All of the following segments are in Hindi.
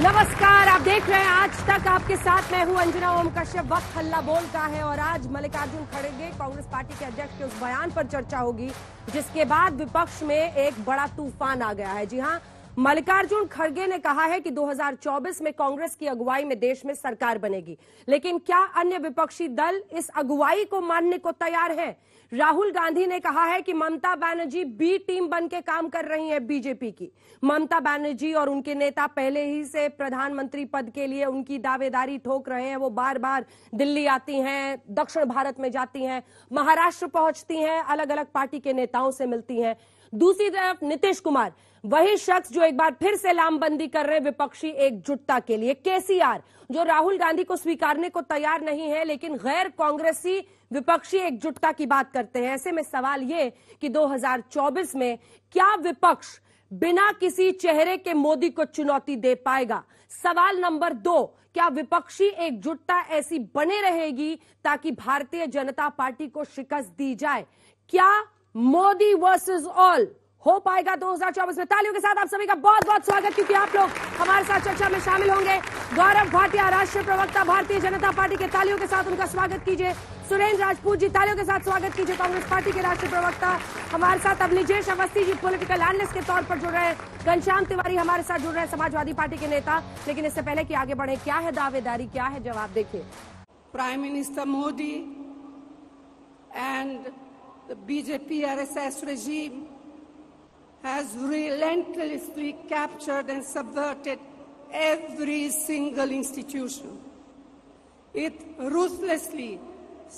नमस्कार आप देख रहे हैं आज तक आपके साथ मैं हूं अंजना ओम कश्यप वक्त हल्ला बोल का है और आज मल्लिकार्जुन खड़गे कांग्रेस पार्टी के अध्यक्ष के उस बयान पर चर्चा होगी जिसके बाद विपक्ष में एक बड़ा तूफान आ गया है जी हां मल्लिकार्जुन खड़गे ने कहा है कि 2024 में कांग्रेस की अगुवाई में देश में सरकार बनेगी लेकिन क्या अन्य विपक्षी दल इस अगुवाई को मानने को तैयार है राहुल गांधी ने कहा है कि ममता बनर्जी बी टीम बन के काम कर रही है बीजेपी की ममता बनर्जी और उनके नेता पहले ही से प्रधानमंत्री पद के लिए उनकी दावेदारी ठोक रहे हैं वो बार बार दिल्ली आती हैं दक्षिण भारत में जाती हैं महाराष्ट्र पहुंचती हैं अलग अलग पार्टी के नेताओं से मिलती हैं दूसरी तरफ नीतीश कुमार वही शख्स जो एक बार फिर से लामबंदी कर रहे विपक्षी एकजुटता के लिए केसीआर जो राहुल गांधी को स्वीकारने को तैयार नहीं है लेकिन गैर कांग्रेसी विपक्षी एकजुटता की बात करते हैं ऐसे में सवाल ये कि 2024 में क्या विपक्ष बिना किसी चेहरे के मोदी को चुनौती दे पाएगा सवाल नंबर दो क्या विपक्षी एकजुटता ऐसी बने रहेगी ताकि भारतीय जनता पार्टी को शिकस्त दी जाए क्या मोदी वर्सेस ऑल हो पाएगा 2024 में तालियों के साथ आप सभी का बहुत बहुत स्वागत क्योंकि आप लोग हमारे साथ चर्चा में शामिल होंगे गौरव भाटिया राष्ट्रीय प्रवक्ता भारतीय जनता पार्टी के तालियों के साथ उनका स्वागत कीजिए सुरेंद्र राजपूत जी तालियों के साथ स्वागत कीजिए कांग्रेस पार्टी के राष्ट्रीय प्रवक्ता हमारे साथ अब लिजेश अवस्थी जी पोलिटिकल एनलिस्ट के तौर पर जुड़ रहे हैं घनश्याम तिवारी हमारे साथ जुड़ रहे हैं समाजवादी पार्टी के नेता लेकिन इससे पहले की आगे बढ़े क्या है दावेदारी क्या है जवाब देखिए prime minister Modi and BJP R S S regime has relentlessly captured and subverted every single institution. It ruthlessly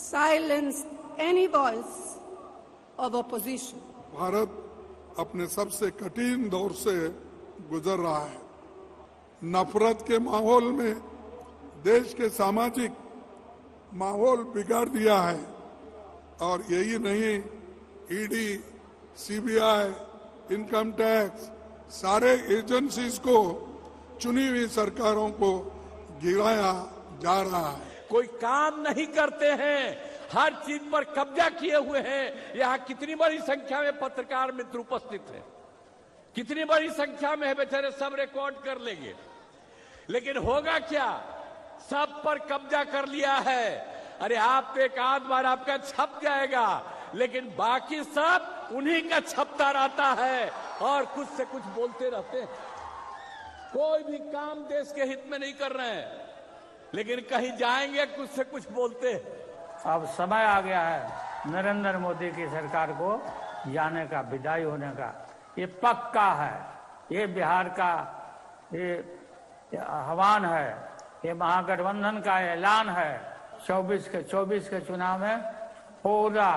silenced any voice of opposition. Bharat अपने सबसे कठिन दौर से गुजर रहा है नफरत के माहौल में देश के सामाजिक माहौल बिगाड़ दिया है और यही नहीं ईडी सीबीआई इनकम टैक्स सारे एजेंसीज को चुनी हुई सरकारों को गिराया जा रहा है कोई काम नहीं करते हैं हर चीज पर कब्जा किए हुए हैं यहाँ कितनी बड़ी संख्या में पत्रकार मित्र उपस्थित है कितनी बड़ी संख्या में है बेचारे सब रिकॉर्ड कर लेंगे लेकिन होगा क्या सब पर कब्जा कर लिया है अरे आप एक आध बार आपका छप जाएगा लेकिन बाकी सब उन्हीं का छपता रहता है और कुछ से कुछ बोलते रहते हैं कोई भी काम देश के हित में नहीं कर रहे हैं लेकिन कहीं जाएंगे कुछ से कुछ बोलते अब समय आ गया है नरेंद्र मोदी की सरकार को जाने का विदाई होने का ये पक्का है ये बिहार का ये आह्वान है ये महागठबंधन का ऐलान है 24 के 24 के चुनाव में पूरा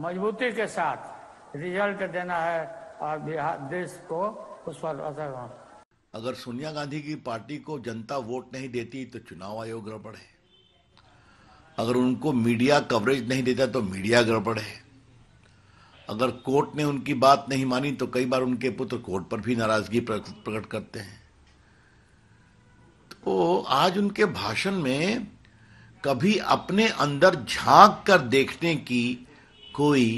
मजबूती के साथ रिजल्ट देना है और बिहार देश को उस पर असर हो अगर सोनिया गांधी की पार्टी को जनता वोट नहीं देती तो चुनाव आयोग गड़बड़ है अगर उनको मीडिया कवरेज नहीं देता तो मीडिया गड़बड़ है अगर कोर्ट ने उनकी बात नहीं मानी तो कई बार उनके पुत्र कोर्ट पर भी नाराजगी प्रकट करते हैं तो आज उनके भाषण में कभी अपने अंदर झांक कर देखने की कोई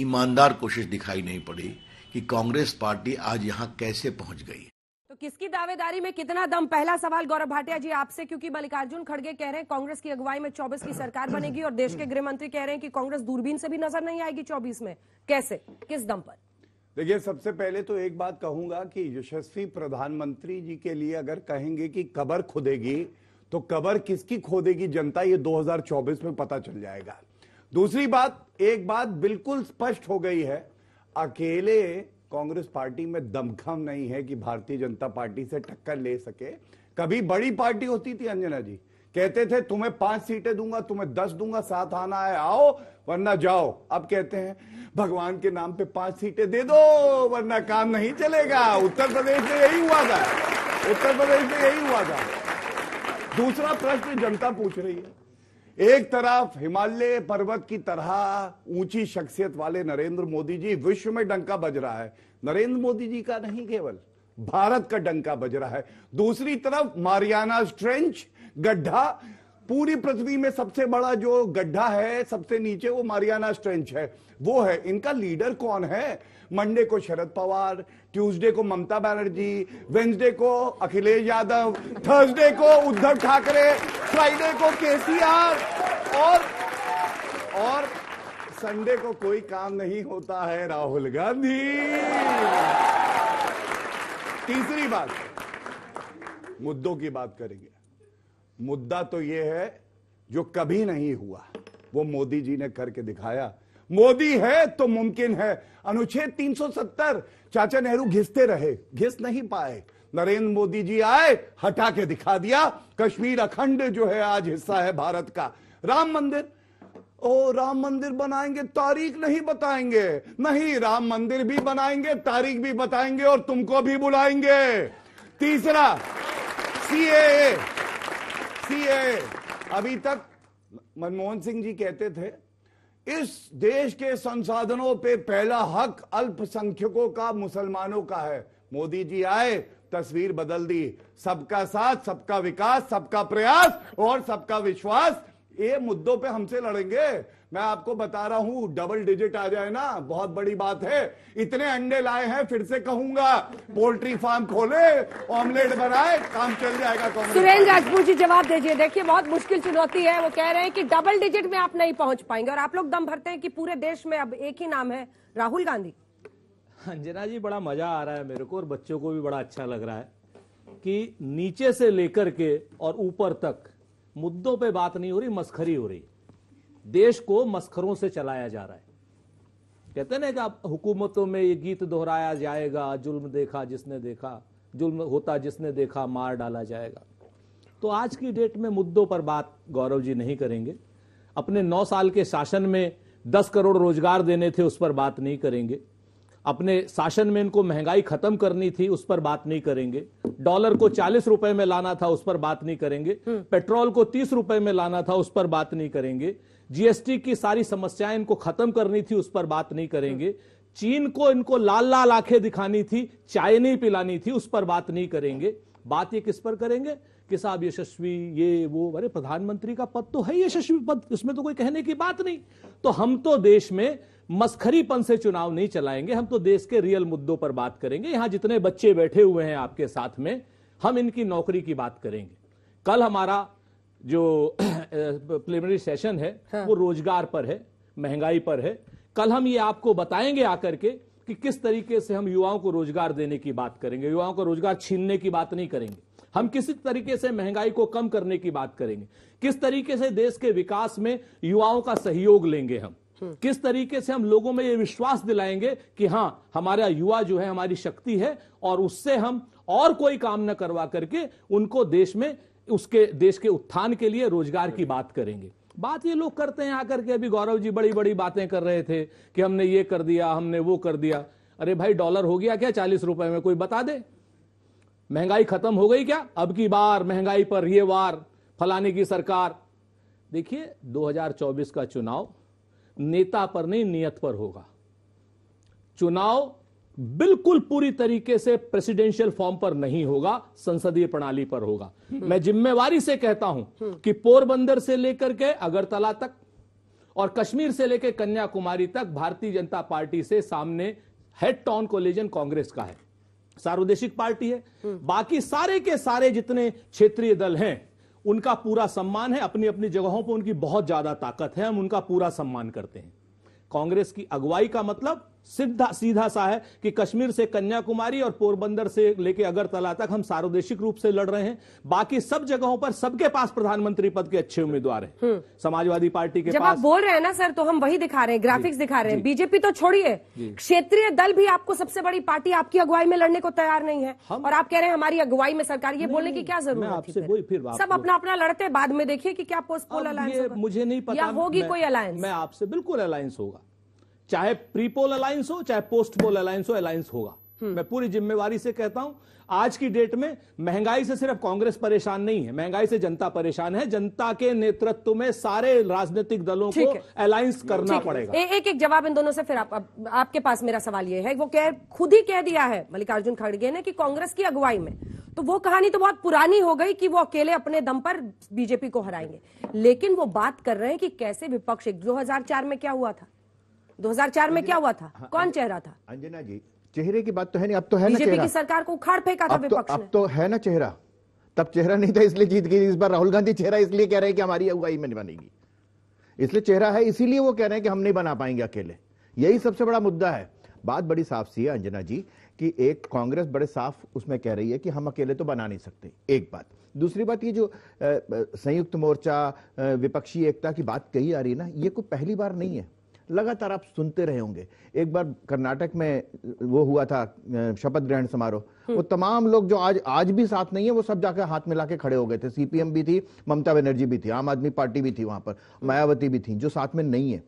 ईमानदार कोशिश दिखाई नहीं पड़ी कि कांग्रेस पार्टी आज यहाँ कैसे पहुंच गई तो किसकी दावेदारी में कितना दम पहला सवाल गौरव भाटिया जी आपसे क्योंकि मल्लिकार्जुन खड़गे कह रहे हैं कांग्रेस की अगुवाई में 24 की सरकार बनेगी और देश के गृह मंत्री कह रहे हैं कि कांग्रेस दूरबीन से भी नजर नहीं आएगी 24 में कैसे किस दम पर देखिए सबसे पहले तो एक बात कहूंगा कि यशस्वी प्रधानमंत्री जी के लिए अगर कहेंगे कि कबर खोदेगी तो कबर किसकी खोदेगी जनता ये 2024 में पता चल जाएगा दूसरी बात एक बात बिल्कुल स्पष्ट हो गई है अकेले कांग्रेस पार्टी में दमखम नहीं है कि भारतीय जनता पार्टी से टक्कर ले सके कभी बड़ी पार्टी होती थी अंजना जी कहते थे तुम्हें पांच सीटें दूंगा तुम्हें दस दूंगा साथ आना है आओ वरना जाओ अब कहते हैं भगवान के नाम पे पांच सीटें दे दो वरना काम नहीं चलेगा उत्तर प्रदेश में यही हुआ था उत्तर प्रदेश में यही हुआ था दूसरा प्रश्न जनता पूछ रही है एक तरफ हिमालय पर्वत की तरह ऊंची शख्सियत वाले नरेंद्र मोदी जी विश्व में डंका बज रहा है नरेंद्र मोदी जी का नहीं केवल भारत का डंका बज रहा है दूसरी तरफ मारियाना स्ट्रेंच गड्ढा पूरी पृथ्वी में सबसे बड़ा जो गड्ढा है सबसे नीचे वो मारियाना स्ट्रेंच है वो है इनका लीडर कौन है मंडे को शरद पवार ट्यूसडे को ममता बनर्जी वेंसडे को अखिलेश यादव थर्सडे को उद्धव ठाकरे फ्राइडे को केसीआर और और संडे को कोई काम नहीं होता है राहुल गांधी तीसरी बात मुद्दों की बात करेंगे मुद्दा तो यह है जो कभी नहीं हुआ वो मोदी जी ने करके दिखाया मोदी है तो मुमकिन है अनुच्छेद 370 चाचा नेहरू घिसते रहे घिस नहीं पाए नरेंद्र मोदी जी आए हटा के दिखा दिया कश्मीर अखंड जो है आज हिस्सा है भारत का राम मंदिर ओ राम मंदिर बनाएंगे तारीख नहीं बताएंगे नहीं राम मंदिर भी बनाएंगे तारीख भी बताएंगे और तुमको भी बुलाएंगे तीसरा सीए ए अभी तक मनमोहन सिंह जी कहते थे इस देश के संसाधनों पे पहला हक अल्पसंख्यकों का मुसलमानों का है मोदी जी आए तस्वीर बदल दी सबका साथ सबका विकास सबका प्रयास और सबका विश्वास ये मुद्दों पे हमसे लड़ेंगे मैं आपको बता रहा हूं डबल डिजिट आ जाए ना बहुत बड़ी बात है इतने अंडे लाए हैं फिर से कहूंगा पोल्ट्री फार्म खोले ऑमलेट बनाए काम चल जाएगा सुरेंद्र राजपूत जी जवाब दीजिए देखिए बहुत मुश्किल चुनौती है वो कह रहे हैं कि डबल डिजिट में आप नहीं पहुंच पाएंगे और आप लोग दम भरते हैं कि पूरे देश में अब एक ही नाम है राहुल गांधी अंजना हाँ जी बड़ा मजा आ रहा है मेरे को और बच्चों को भी बड़ा अच्छा लग रहा है कि नीचे से लेकर के और ऊपर तक मुद्दों पे बात नहीं हो रही मस्खरी हो रही देश को मस्खरों से चलाया जा रहा है कहते ना कि आप हुकूमतों में ये गीत दोहराया जाएगा जुल्म देखा जिसने देखा जुल्म होता जिसने देखा मार डाला जाएगा तो आज की डेट में मुद्दों पर बात गौरव जी नहीं करेंगे अपने नौ साल के शासन में दस करोड़ रोजगार देने थे उस पर बात नहीं करेंगे अपने शासन में इनको महंगाई खत्म करनी थी उस पर बात नहीं करेंगे डॉलर को चालीस रुपए में लाना था उस पर बात नहीं करेंगे हम्म। पेट्रोल को तीस रुपए में लाना था उस पर बात नहीं करेंगे जीएसटी की सारी समस्याएं इनको खत्म करनी थी उस पर बात नहीं करेंगे चीन को इनको लाल लाल आंखें दिखानी थी चाय नहीं पिलानी थी उस पर बात नहीं करेंगे बात ये किस पर करेंगे कि साहब यशस्वी ये वो अरे प्रधानमंत्री का पद तो है यशस्वी पद इसमें तो कोई कहने की बात नहीं तो हम तो देश में मस्खरीपन से चुनाव नहीं चलाएंगे हम तो देश के रियल मुद्दों पर बात करेंगे यहां जितने बच्चे बैठे हुए हैं आपके साथ में हम इनकी नौकरी की बात करेंगे कल हमारा जो प्रिलिमिनरी सेशन है हाँ। वो रोजगार पर है महंगाई पर है कल हम ये आपको बताएंगे आकर के कि किस तरीके से हम युवाओं को रोजगार देने की बात करेंगे युवाओं को रोजगार छीनने की बात नहीं करेंगे हम किस तरीके से महंगाई को कम करने की बात करेंगे किस तरीके से देश के विकास में युवाओं का सहयोग लेंगे हम हम्म। किस तरीके से हम लोगों में ये विश्वास दिलाएंगे कि हाँ हमारा युवा जो है हमारी शक्ति है और उससे हम और कोई काम न करवा करके उनको देश में उसके देश के उत्थान के लिए रोजगार की बात करेंगे बात ये लोग करते हैं आकर के अभी गौरव जी बड़ी बड़ी बातें कर रहे थे कि हमने ये कर दिया हमने वो कर दिया अरे भाई डॉलर हो गया क्या चालीस रुपए में कोई बता दे महंगाई खत्म हो गई क्या अब की बार महंगाई पर ये वार फलाने की सरकार देखिए 2024 का चुनाव नेता पर नहीं नियत पर होगा चुनाव बिल्कुल पूरी तरीके से प्रेसिडेंशियल फॉर्म पर नहीं होगा संसदीय प्रणाली पर होगा हम्म। मैं जिम्मेवारी से कहता हूं हम्म। कि पोरबंदर से लेकर के अगरतला तक और कश्मीर से लेकर कन्याकुमारी तक भारतीय जनता पार्टी से सामने हेड टाउन कोलेजन कांग्रेस का है सार्वदेशिक पार्टी है हम्म। बाकी सारे के सारे जितने क्षेत्रीय दल हैं उनका पूरा सम्मान है अपनी अपनी जगहों पर उनकी बहुत ज्यादा ताकत है हम उनका पूरा सम्मान करते हैं कांग्रेस की अगुवाई का मतलब सीधा सीधा सा है कि कश्मीर से कन्याकुमारी और पोरबंदर से लेके अगरतला तक हम सार्वदेशिक रूप से लड़ रहे हैं बाकी सब जगहों पर सबके पास प्रधानमंत्री पद के अच्छे उम्मीदवार हैं हम्म। समाजवादी पार्टी के जब पास... आप बोल रहे हैं ना सर तो हम वही दिखा रहे हैं ग्राफिक्स दिखा रहे हैं बीजेपी तो छोड़िए क्षेत्रीय दल भी आपको सबसे बड़ी पार्टी आपकी अगुवाई में लड़ने को तैयार नहीं है और आप कह रहे हैं हमारी अगुवाई में सरकार ये बोलने की क्या जरूरत है सब अपना अपना लड़ते बाद में देखिए कि क्या पोस्टपोल अलायंस मुझे नहीं पता होगी कोई अलायंस मैं आपसे बिल्कुल अलायंस होगा चाहे प्री पोल अलायंस हो चाहे पोस्ट पोल अलायंस हो अलायंस होगा हम्म। मैं पूरी जिम्मेवारी से कहता हूं आज की डेट में महंगाई से सिर्फ कांग्रेस परेशान नहीं है महंगाई से जनता परेशान है जनता के नेतृत्व में सारे राजनीतिक दलों को अलायंस करना पड़ेगा ए, एक एक जवाब इन दोनों से फिर आप, आप, आपके पास मेरा सवाल यह है वो कह खुद ही कह दिया है मल्लिकार्जुन खड़गे ने कि कांग्रेस की अगुवाई में तो वो कहानी तो बहुत पुरानी हो गई कि वो अकेले अपने दम पर बीजेपी को हराएंगे लेकिन वो बात कर रहे हैं कि कैसे विपक्ष एक दो में क्या हुआ था 2004 में क्या हुआ था हाँ, कौन चेहरा था अंजना जी चेहरे की बात तो है नहीं अब तो है ना बीजेपी की सरकार को उखाड़ फेंका था तो- विपक्ष अब तो है ना चेहरा तब चेहरा नहीं था इसलिए जीत गई इस बार राहुल गांधी चेहरा इसलिए कह रहे हैं कि हमारी अगुवाई में बनेगी इसलिए चेहरा है इसीलिए वो कह रहे हैं कि हम नहीं बना पाएंगे अकेले यही सबसे बड़ा मुद्दा है बात बड़ी साफ सी है अंजना जी कि एक कांग्रेस बड़े साफ उसमें कह रही है कि हम अकेले तो बना नहीं सकते एक बात दूसरी बात ये जो संयुक्त मोर्चा विपक्षी एकता की बात कही आ रही है ना ये कोई पहली बार नहीं है लगातार आप सुनते रहे होंगे एक बार कर्नाटक में वो हुआ था शपथ ग्रहण समारोह हम्म। वो तमाम लोग जो आज आज भी साथ नहीं है वो सब जाकर हाथ मिला के खड़े हो गए थे सीपीएम भी थी ममता बनर्जी भी थी आम आदमी पार्टी भी थी वहां पर हम्म। मायावती भी थी जो साथ में नहीं है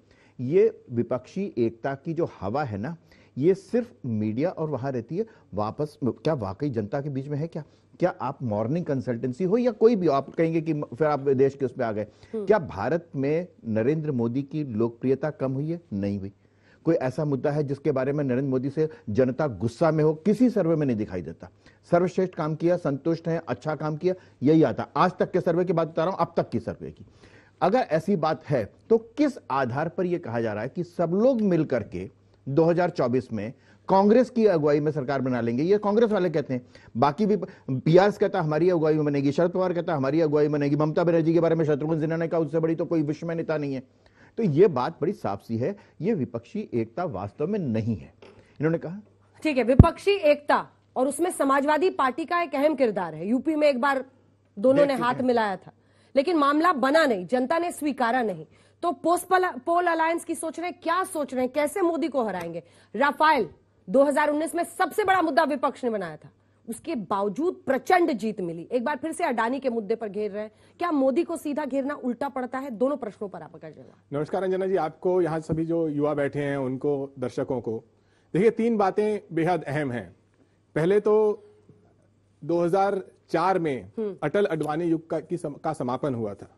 ये विपक्षी एकता की जो हवा है ना ये सिर्फ मीडिया और वहां रहती है वापस क्या वाकई जनता के बीच में है क्या क्या आप मॉर्निंग कंसल्टेंसी हो या कोई भी आप कहेंगे कि फिर आप देश के उसमें आ गए हम्म। क्या भारत में नरेंद्र मोदी की लोकप्रियता कम हुई है नहीं हुई कोई ऐसा मुद्दा है जिसके बारे में नरेंद्र मोदी से जनता गुस्सा में हो किसी सर्वे में नहीं दिखाई देता सर्वश्रेष्ठ काम किया संतुष्ट है अच्छा काम किया यही आता आज तक के सर्वे की बात बता रहा हूं अब तक की सर्वे की अगर ऐसी बात है तो किस आधार पर यह कहा जा रहा है कि सब लोग मिलकर के 2024 में कांग्रेस की अगुवाई में सरकार बना लेंगे ये कांग्रेस वाले कहते हैं बाकी भी पीआरएस कहता हमारी अगुवाई में बनेगी शरद पवार कहता हमारी अगुवाई बनेगी ममता बनर्जी के बारे में शत्रुघ्न सिन्हा ने कहा उससे बड़ी तो कोई विश्व में नेता नहीं है तो ये बात बड़ी साफ सी है ये विपक्षी एकता वास्तव में नहीं है इन्होंने कहा ठीक है विपक्षी एकता और उसमें समाजवादी पार्टी का एक अहम किरदार है यूपी में एक बार दोनों ने हाथ मिलाया था लेकिन मामला बना नहीं जनता ने स्वीकारा नहीं तो पोस्ट पोल अलायंस की सोच रहे हैं क्या सोच रहे हैं कैसे मोदी को हराएंगे राफाइल 2019 में सबसे बड़ा मुद्दा विपक्ष ने बनाया था उसके बावजूद प्रचंड जीत मिली एक बार फिर से अडानी के मुद्दे पर घेर रहे हैं क्या मोदी को सीधा घेरना उल्टा पड़ता है दोनों प्रश्नों पर आपका जवाब नमस्कार अंजना जी आपको यहाँ सभी जो युवा बैठे हैं उनको दर्शकों को देखिए तीन बातें बेहद अहम हैं पहले तो 2004 में हम्म। अटल अडवाणी युग का, की सम, का समापन हुआ था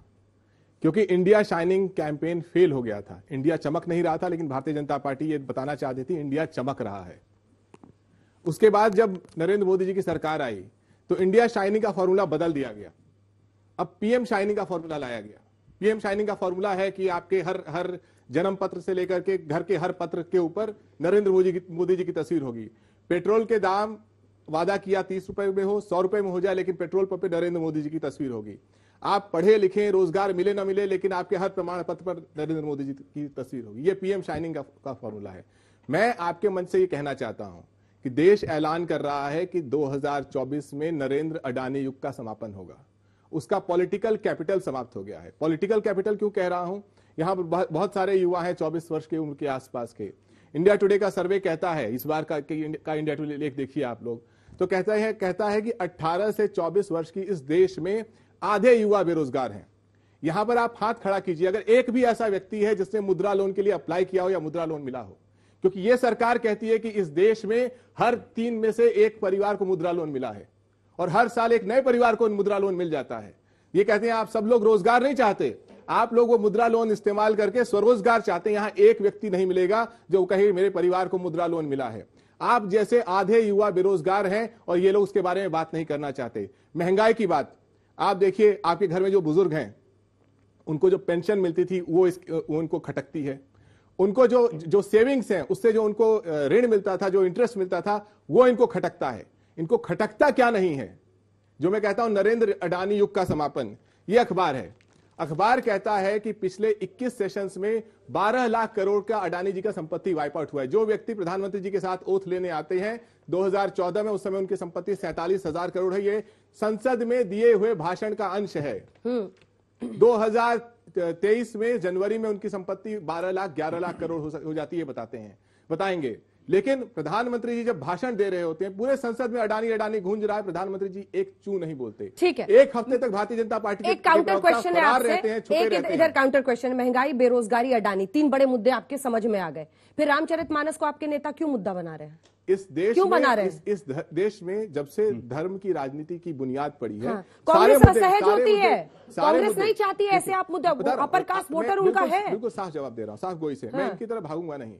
क्योंकि इंडिया शाइनिंग कैंपेन फेल हो गया था इंडिया चमक नहीं रहा था लेकिन भारतीय जनता पार्टी ये बताना चाहती थी इंडिया चमक रहा है उसके बाद जब नरेंद्र मोदी जी की सरकार आई तो इंडिया शाइनिंग का फॉर्मूला बदल दिया गया अब पीएम शाइनिंग का फॉर्मूला लाया गया पीएम शाइनिंग का फॉर्मूला है कि आपके हर हर जन्म पत्र से लेकर के घर के हर पत्र के ऊपर नरेंद्र मोदी मोदी जी की तस्वीर होगी पेट्रोल के दाम वादा किया तीस रुपए में हो सौ रुपए में हो जाए लेकिन पेट्रोल पंप पे नरेंद्र मोदी जी की तस्वीर होगी आप पढ़े लिखे रोजगार मिले ना मिले लेकिन आपके हर प्रमाण पत्र पर नरेंद्र मोदी जी की तस्वीर होगी ये पीएम शाइनिंग का, का फॉर्मूला है मैं आपके मन से ये कहना चाहता हूं कि देश ऐलान कर रहा है कि 2024 में नरेंद्र अडानी युग का समापन होगा उसका पॉलिटिकल कैपिटल समाप्त हो गया है पॉलिटिकल कैपिटल क्यों कह रहा हूं यहां पर बहुत सारे युवा हैं 24 वर्ष के उम्र के आसपास के इंडिया टुडे का सर्वे कहता है इस बार का, का इंडिया टुडे लेख देखिए आप लोग तो कहता है कहता है कि 18 से 24 वर्ष की इस देश में आधे युवा बेरोजगार हैं यहां पर आप हाथ खड़ा कीजिए अगर एक भी ऐसा व्यक्ति है जिसने मुद्रा लोन के लिए अप्लाई किया हो या मुद्रा लोन मिला हो क्योंकि यह सरकार कहती है कि इस देश में हर तीन में से एक परिवार को मुद्रा लोन मिला है और हर साल एक नए परिवार को मुद्रा लोन मिल जाता है ये कहते हैं आप सब लोग रोजगार नहीं चाहते आप लोग वो मुद्रा लोन इस्तेमाल करके स्वरोजगार चाहते हैं यहां एक व्यक्ति नहीं मिलेगा जो कहे मेरे परिवार को मुद्रा लोन मिला है आप जैसे आधे युवा बेरोजगार हैं और ये लोग उसके बारे में बात नहीं करना चाहते महंगाई की बात आप देखिए आपके घर में जो बुजुर्ग हैं उनको जो पेंशन मिलती थी वो इस वो उनको खटकती है उनको जो जो सेविंग्स हैं उससे जो उनको ऋण मिलता था जो इंटरेस्ट मिलता था वो इनको खटकता है इनको खटकता क्या नहीं है जो मैं कहता हूं नरेंद्र अडानी युग का समापन ये अखबार है अखबार कहता है कि पिछले 21 सेशंस में 12 लाख करोड़ का अडानी जी का संपत्ति वाइपआउट हुआ है जो व्यक्ति प्रधानमंत्री जी के साथ ओथ लेने आते हैं 2014 में उस समय उनकी संपत्ति सैतालीस हजार करोड़ है ये संसद में दिए हुए भाषण का अंश है 2023 हम्म। में जनवरी में उनकी संपत्ति 12 लाख 11 लाख करोड़ हो जाती है बताते हैं बताएंगे लेकिन प्रधानमंत्री जी जब भाषण दे रहे होते हैं पूरे संसद में अडानी अडानी गूंज रहा है प्रधानमंत्री जी एक चू नहीं बोलते ठीक है एक हफ्ते तक भारतीय जनता पार्टी एक काउंटर क्वेश्चन है आपसे एक इधर काउंटर क्वेश्चन महंगाई बेरोजगारी अडानी तीन बड़े मुद्दे आपके समझ में आ गए फिर रामचरित मानस को आपके नेता क्यों मुद्दा बना रहे हैं इस देश क्यों में, बना रहे इस, इस देश में जब से हम्म। धर्म की राजनीति की बुनियाद पड़ी है हाँ। कांग्रेस असहज होती है कांग्रेस नहीं चाहती है ऐसे आप मुद्दा अपर कास्ट वोटर उनका है बिल्कुल साफ जवाब दे रहा हूँ साफ गोई से मैं हाँ। इनकी तरफ भागूंगा नहीं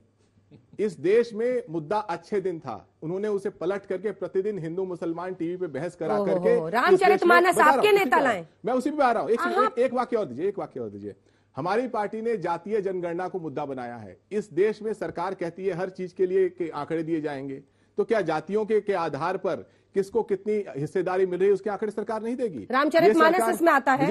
इस देश में मुद्दा अच्छे दिन था उन्होंने उसे पलट करके प्रतिदिन हिंदू मुसलमान टीवी पे बहस करा करके रामचरित मानस आपके नेता लाए मैं उसी पे आ रहा हूँ हाँ, एक वाक्य और दीजिए एक वाक्य और दीजिए हमारी पार्टी ने जातीय जनगणना को मुद्दा बनाया है इस देश में सरकार कहती है हर चीज के लिए के आंकड़े दिए जाएंगे तो क्या जातियों के, के आधार पर किसको कितनी हिस्सेदारी मिल रही है उसके आंकड़े सरकार नहीं देगी रामचरित मानस इसमें आता है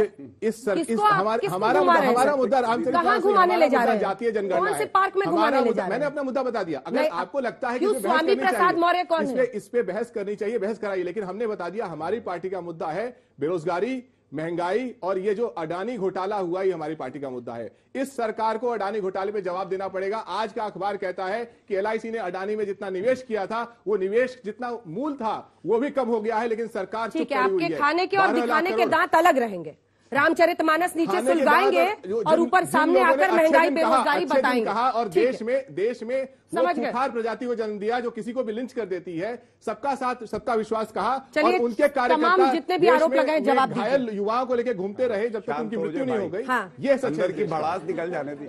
इस सर इस हमारा मुद्दा हमारा मुद्दा रामचरित घुमाने ले जा रहे हैं जातीय जनगणना से पार्क में घुमाने ले जा रहे हैं मैंने अपना मुद्दा बता दिया अगर आपको लगता है कि स्वामी प्रसाद मौर्य कौन इस पे बहस करनी चाहिए बहस कराइए लेकिन हमने बता दिया हमारी पार्टी का मुद्दा है बेरोजगारी महंगाई और ये जो अडानी घोटाला हुआ ये हमारी पार्टी का मुद्दा है इस सरकार को अडानी घोटाले में जवाब देना पड़ेगा आज का अखबार कहता है कि एल ने अडानी में जितना निवेश किया था वो निवेश जितना मूल था वो भी कम हो गया है लेकिन सरकार ठीक है आपके खाने के और दिखाने के दांत अलग रहेंगे रामचरितमानस नीचे हाँ, सुलगाएंगे और ऊपर सामने आकर महंगाई बेरोजगारी बताएंगे कहा और देश में देश में समझ गए प्रजाति को जन्म दिया जो किसी को भी लिंच कर देती है सबका साथ सबका विश्वास कहा चलिए उनके कार्यकर्ता जितने भी आरोप लगाए जवाब घायल युवाओं को लेकर घूमते रहे जब तक उनकी मृत्यु नहीं हो गई हाँ। ये सच की भड़ास निकल जाने दी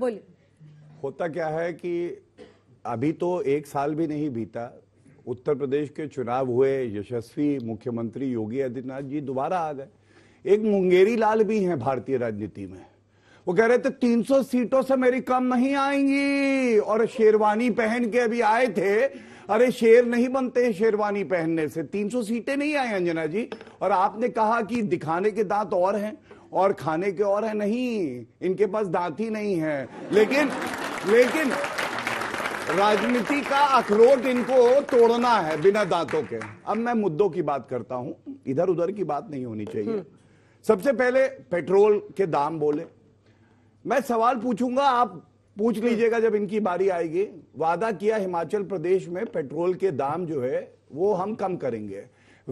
बोलिए होता क्या है कि अभी तो एक साल भी नहीं बीता उत्तर प्रदेश के चुनाव हुए यशस्वी मुख्यमंत्री योगी आदित्यनाथ जी दोबारा आ गए एक मुंगेरी लाल भी हैं भारतीय राजनीति में वो कह रहे थे 300 सीटों से मेरी कम नहीं आएंगी और शेरवानी पहन के अभी आए थे अरे शेर नहीं बनते शेरवानी पहनने से 300 सीटें नहीं आई अंजना जी और आपने कहा कि दिखाने के दांत और हैं और खाने के और हैं नहीं इनके पास दांत ही नहीं है लेकिन लेकिन राजनीति का अखरोट इनको तोड़ना है बिना दांतों के अब मैं मुद्दों की बात करता हूं इधर उधर की बात नहीं होनी चाहिए हम्म। सबसे पहले पेट्रोल के दाम बोले मैं सवाल पूछूंगा आप पूछ लीजिएगा जब इनकी बारी आएगी वादा किया हिमाचल प्रदेश में पेट्रोल के दाम जो है वो हम कम करेंगे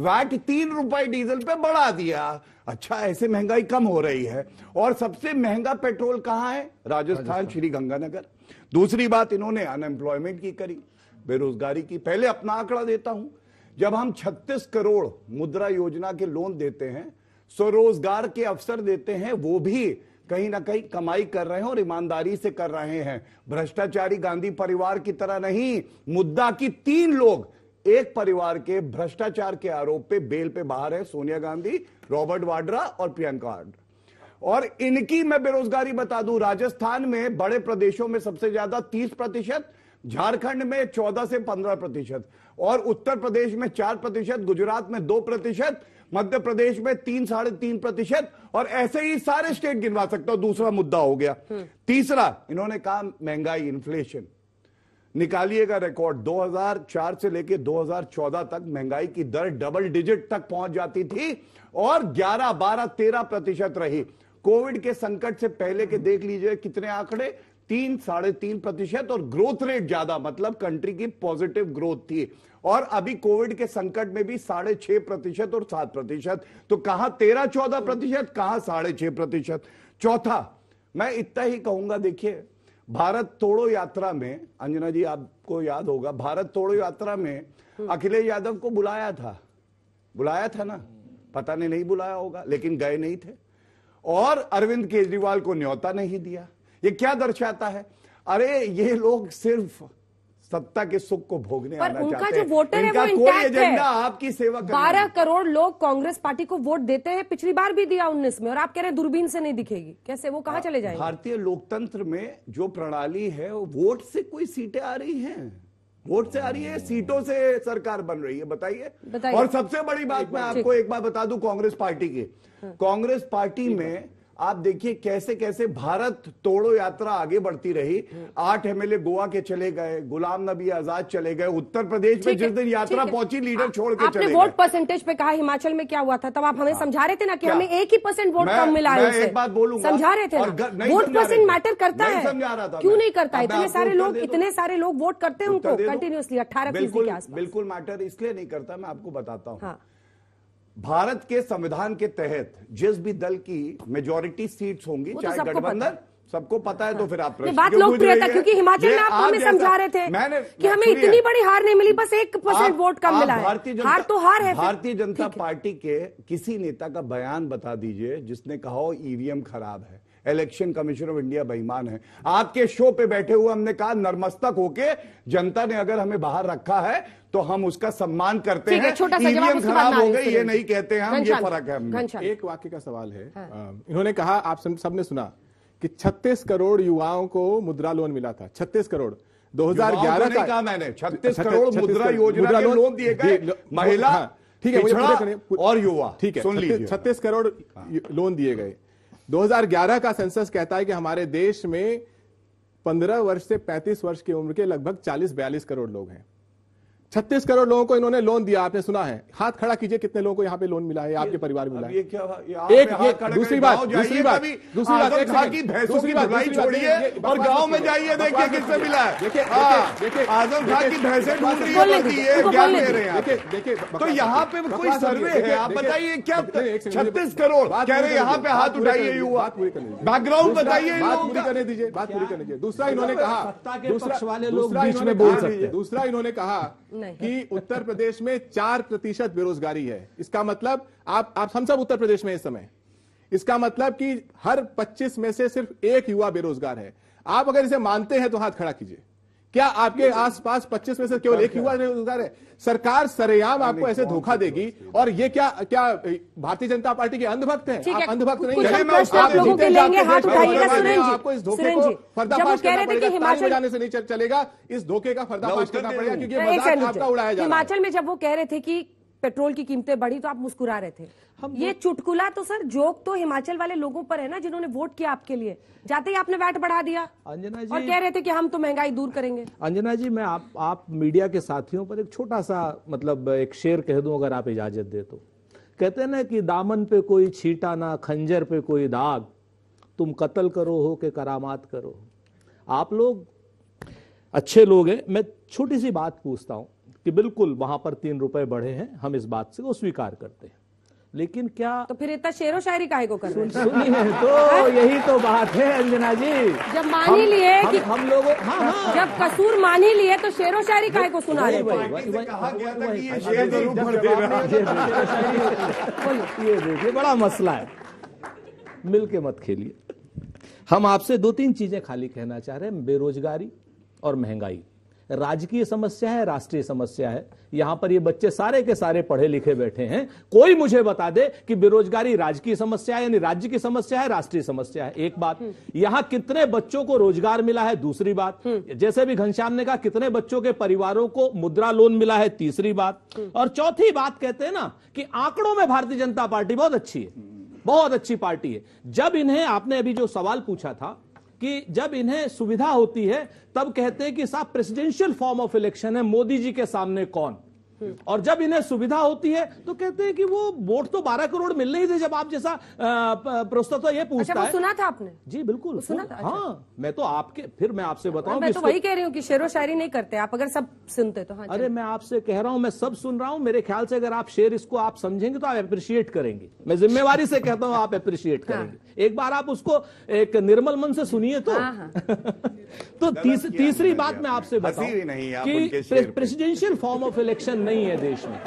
वैट तीन रुपए डीजल पे बढ़ा दिया अच्छा ऐसे महंगाई कम हो रही है और सबसे महंगा पेट्रोल कहाँ है राजस्थान श्री गंगानगर दूसरी बात इन्होंने अनएम्प्लॉयमेंट की करी बेरोजगारी की पहले अपना आंकड़ा देता हूं जब हम 36 करोड़ मुद्रा योजना के लोन देते हैं स्वरोजगार के अवसर देते हैं वो भी कहीं ना कहीं कमाई कर रहे हैं और ईमानदारी से कर रहे हैं भ्रष्टाचारी गांधी परिवार की तरह नहीं मुद्दा की तीन लोग एक परिवार के भ्रष्टाचार के आरोप पे बेल पे बाहर है सोनिया गांधी रॉबर्ट वाड्रा और प्रियंका वाड्रा और इनकी मैं बेरोजगारी बता दूं राजस्थान में बड़े प्रदेशों में सबसे ज्यादा तीस प्रतिशत झारखंड में चौदह से पंद्रह प्रतिशत और उत्तर प्रदेश में चार प्रतिशत गुजरात में दो प्रतिशत मध्य प्रदेश में तीन साढ़े तीन प्रतिशत और ऐसे ही सारे स्टेट गिनवा सकता हूं दूसरा मुद्दा हो गया हम्म। तीसरा इन्होंने कहा महंगाई इन्फ्लेशन निकालिएगा रिकॉर्ड 2004 से लेकर 2014 तक महंगाई की दर डबल डिजिट तक पहुंच जाती थी और 11, 12, 13 प्रतिशत रही कोविड के संकट से पहले के देख लीजिए कितने आंकड़े तीन साढ़े तीन प्रतिशत और ग्रोथ रेट ज्यादा मतलब कंट्री की पॉजिटिव ग्रोथ थी और अभी कोविड के संकट में भी साढ़े छह प्रतिशत और सात प्रतिशत तो कहा तेरह चौदह प्रतिशत कहा साढ़े छह प्रतिशत चौथा मैं इतना ही कहूंगा देखिए भारत तोड़ो यात्रा में अंजना जी आपको याद होगा भारत तोड़ो यात्रा में हम्म। अखिलेश यादव को बुलाया था बुलाया था ना पता नहीं नहीं बुलाया होगा लेकिन गए नहीं थे और अरविंद केजरीवाल को न्योता नहीं दिया ये क्या दर्शाता है अरे ये लोग सिर्फ सत्ता के सुख को भोगने पर आना उनका जो वोटर है वो कोई एजेंडा आपकी सेवा बारह करोड़ लोग कांग्रेस पार्टी को वोट देते हैं पिछली बार भी दिया उन्नीस में और आप कह रहे हैं दूरबीन से नहीं दिखेगी कैसे वो कहा चले जाए भारतीय लोकतंत्र में जो प्रणाली है वोट से कोई सीटें आ रही है वोट से आ रही है सीटों से सरकार बन रही है बताइए और सबसे बड़ी बात मैं आपको एक बार बता दू कांग्रेस पार्टी की हाँ। कांग्रेस पार्टी में आप देखिए कैसे कैसे भारत तोड़ो यात्रा आगे बढ़ती रही आठ एमएलए गोवा के चले गए गुलाम नबी आजाद चले गए उत्तर प्रदेश में जिस दिन यात्रा पहुंची लीडर छोड़ के चले वोट परसेंटेज पे कहा हिमाचल में क्या हुआ था तब आप हमें हाँ। समझा रहे थे ना कि हमें एक ही परसेंट वोट कम मिला है एक बात बोलूंगा समझा रहे थे वोट परसेंट मैटर करता है समझा रहा था क्यों नहीं करता इतने सारे लोग इतने सारे लोग वोट करते हैं उनको कंटिन्यूसली अठारह बिल्कुल मैटर इसलिए नहीं करता मैं आपको बताता हूँ हाँ। भारत के संविधान के तहत जिस भी दल की मेजोरिटी सीट्स होंगी तो चाहे गठबंधन सबको पता है तो हाँ। फिर आप ये बात लोकप्रियता क्योंकि हिमाचल में आप हमें समझा रहे थे कि हमें इतनी बड़ी हार नहीं मिली बस एक परसेंट वोट कम मिला है भारतीय जनता हार तो हार है भारतीय जनता पार्टी के किसी नेता का बयान बता दीजिए जिसने कहा ईवीएम खराब है इलेक्शन कमीशन ऑफ इंडिया बेईमान है आपके शो पे बैठे हुए हमने कहा नर्मस्तक होके जनता ने अगर हमें बाहर रखा है तो हम उसका सम्मान करते हैं ईवीएम खराब हो गई ये नहीं कहते हैं हम ये फर्क है एक वाक्य का सवाल है हाँ। इन्होंने कहा आप सबने सुना कि 36 करोड़ युवाओं को मुद्रा लोन मिला था 36 करोड़ 2011 का मैंने 36 करोड़ मुद्रा योजना के लोन दिए गए महिला हाँ, हाँ, ठीक है और युवा ठीक है छत्तीस करोड़ लोन दिए गए 2011 का सेंसस कहता है कि हमारे देश में 15 वर्ष से 35 वर्ष की उम्र के लगभग 40-42 करोड़ लोग हैं छत्तीस करोड़ लोगों को इन्होंने लोन दिया आपने सुना है हाथ खड़ा कीजिए कितने लोगों को यहाँ पे लोन मिला है आपके परिवार मिला है ये क्या ये एक ये दूसरी बात दूसरी बात दूसरी बात एक की भैंसों की धुलाई छोड़िए और गांव में जाइए देखिए किससे मिला है देखिए हाँ। देखिए आजम खान की भैंसे ढूंढ रही है ज्ञान दे रहे हैं देखिए तो यहाँ पे कोई सर्वे है आप बताइए क्या छत्तीस करोड़ कह रहे यहाँ पे हाथ उठाइए बैकग्राउंड बताइए बात पूरी करने दीजिए बात पूरी करने दीजिए दूसरा इन्होंने कहा दूसरा वाले लोग बीच में बोल सकते दूसरा इन्होंने कहा कि उत्तर प्रदेश में चार प्रतिशत बेरोजगारी है इसका मतलब आप आप हम सब उत्तर प्रदेश में इस समय इसका मतलब कि हर 25 में से सिर्फ एक युवा बेरोजगार है आप अगर इसे मानते हैं तो हाथ खड़ा कीजिए क्या आपके आसपास 25 में से केवल एक युवा रोजगार है सरकार सरेआम आपको ऐसे धोखा देगी और ये क्या क्या भारतीय जनता पार्टी के अंधभक्त हैं आप अंधभक्त नहीं हैं आपको इस धोखे को फर्दाफाश करना पड़ेगा हिमाचल जाने से नहीं चलेगा इस धोखे का फर्दाफाश करना पड़ेगा क्योंकि आपका उड़ाया हिमाचल में जब वो कह रहे थे कि पेट्रोल की कीमतें बढ़ी तो आप मुस्कुरा रहे थे हम ये चुटकुला तो सर जोक तो हिमाचल वाले लोगों पर है ना जिन्होंने वोट किया आपके लिए जाते ही आपने वैट बढ़ा दिया अंजना जी और कह रहे थे कि हम तो महंगाई दूर करेंगे अंजना जी मैं आप आप मीडिया के साथियों पर एक छोटा सा मतलब एक शेर कह दू अगर आप इजाजत दे तो कहते ना कि दामन पे कोई छीटा ना खंजर पे कोई दाग तुम कत्ल करो हो के करामात करो आप लोग अच्छे लोग हैं मैं छोटी सी बात पूछता हूं कि बिल्कुल वहां पर तीन रुपए बढ़े हैं हम इस बात से वो स्वीकार करते हैं लेकिन क्या तो फिर इतना शेरो शायरी काहे को कर सुनिए तो हाँ। यही तो बात है अंजना जी जब मान ही लिए कि हम, हम लोग हाँ, हाँ, जब कसूर मान ही लिए तो शेरो शायरी काहे को सुना रहे ये देखिए बड़ा मसला है मिल के मत खेलिए हम आपसे दो तीन चीजें खाली कहना चाह रहे हैं बेरोजगारी और महंगाई राजकीय समस्या है राष्ट्रीय समस्या है यहां पर ये बच्चे सारे के सारे पढ़े लिखे बैठे हैं कोई मुझे बता दे कि बेरोजगारी राजकीय समस्या है यानी राज्य की समस्या है राष्ट्रीय समस्या है एक बात यहां कितने बच्चों को रोजगार मिला है दूसरी बात जैसे भी घनश्याम ने कहा कितने बच्चों के परिवारों को मुद्रा लोन मिला है तीसरी बात और चौथी बात कहते हैं ना कि आंकड़ों में भारतीय जनता पार्टी बहुत अच्छी है बहुत अच्छी पार्टी है जब इन्हें आपने अभी जो सवाल पूछा था कि जब इन्हें सुविधा होती है तब कहते हैं कि साहब प्रेसिडेंशियल फॉर्म ऑफ इलेक्शन है मोदी जी के सामने कौन और जब इन्हें सुविधा होती है तो कहते हैं कि वो वोट तो 12 करोड़ मिलने ही थे जब आप जैसा प्रस्तुत तो ये पूछता अच्छा, है सुना था आपने जी बिल्कुल सुना था, अच्छा। हाँ मैं तो आपके फिर मैं आपसे बताऊँ मैं तो वही कह रही हूँ कि शेर शायरी नहीं करते आप अगर सब सुनते तो हाँ, अरे मैं आपसे कह रहा हूँ मैं सब सुन रहा हूँ मेरे ख्याल से अगर आप शेर इसको आप समझेंगे तो आप अप्रिशिएट करेंगे मैं जिम्मेवारी से कहता हूँ आप अप्रिशिएट हाँ। करेंगे एक बार आप उसको एक निर्मल मन से सुनिए तो हाँ, तो तीसरी बात मैं आपसे बताऊं कि प्रेसिडेंशियल फॉर्म ऑफ इलेक्शन नहीं है देश में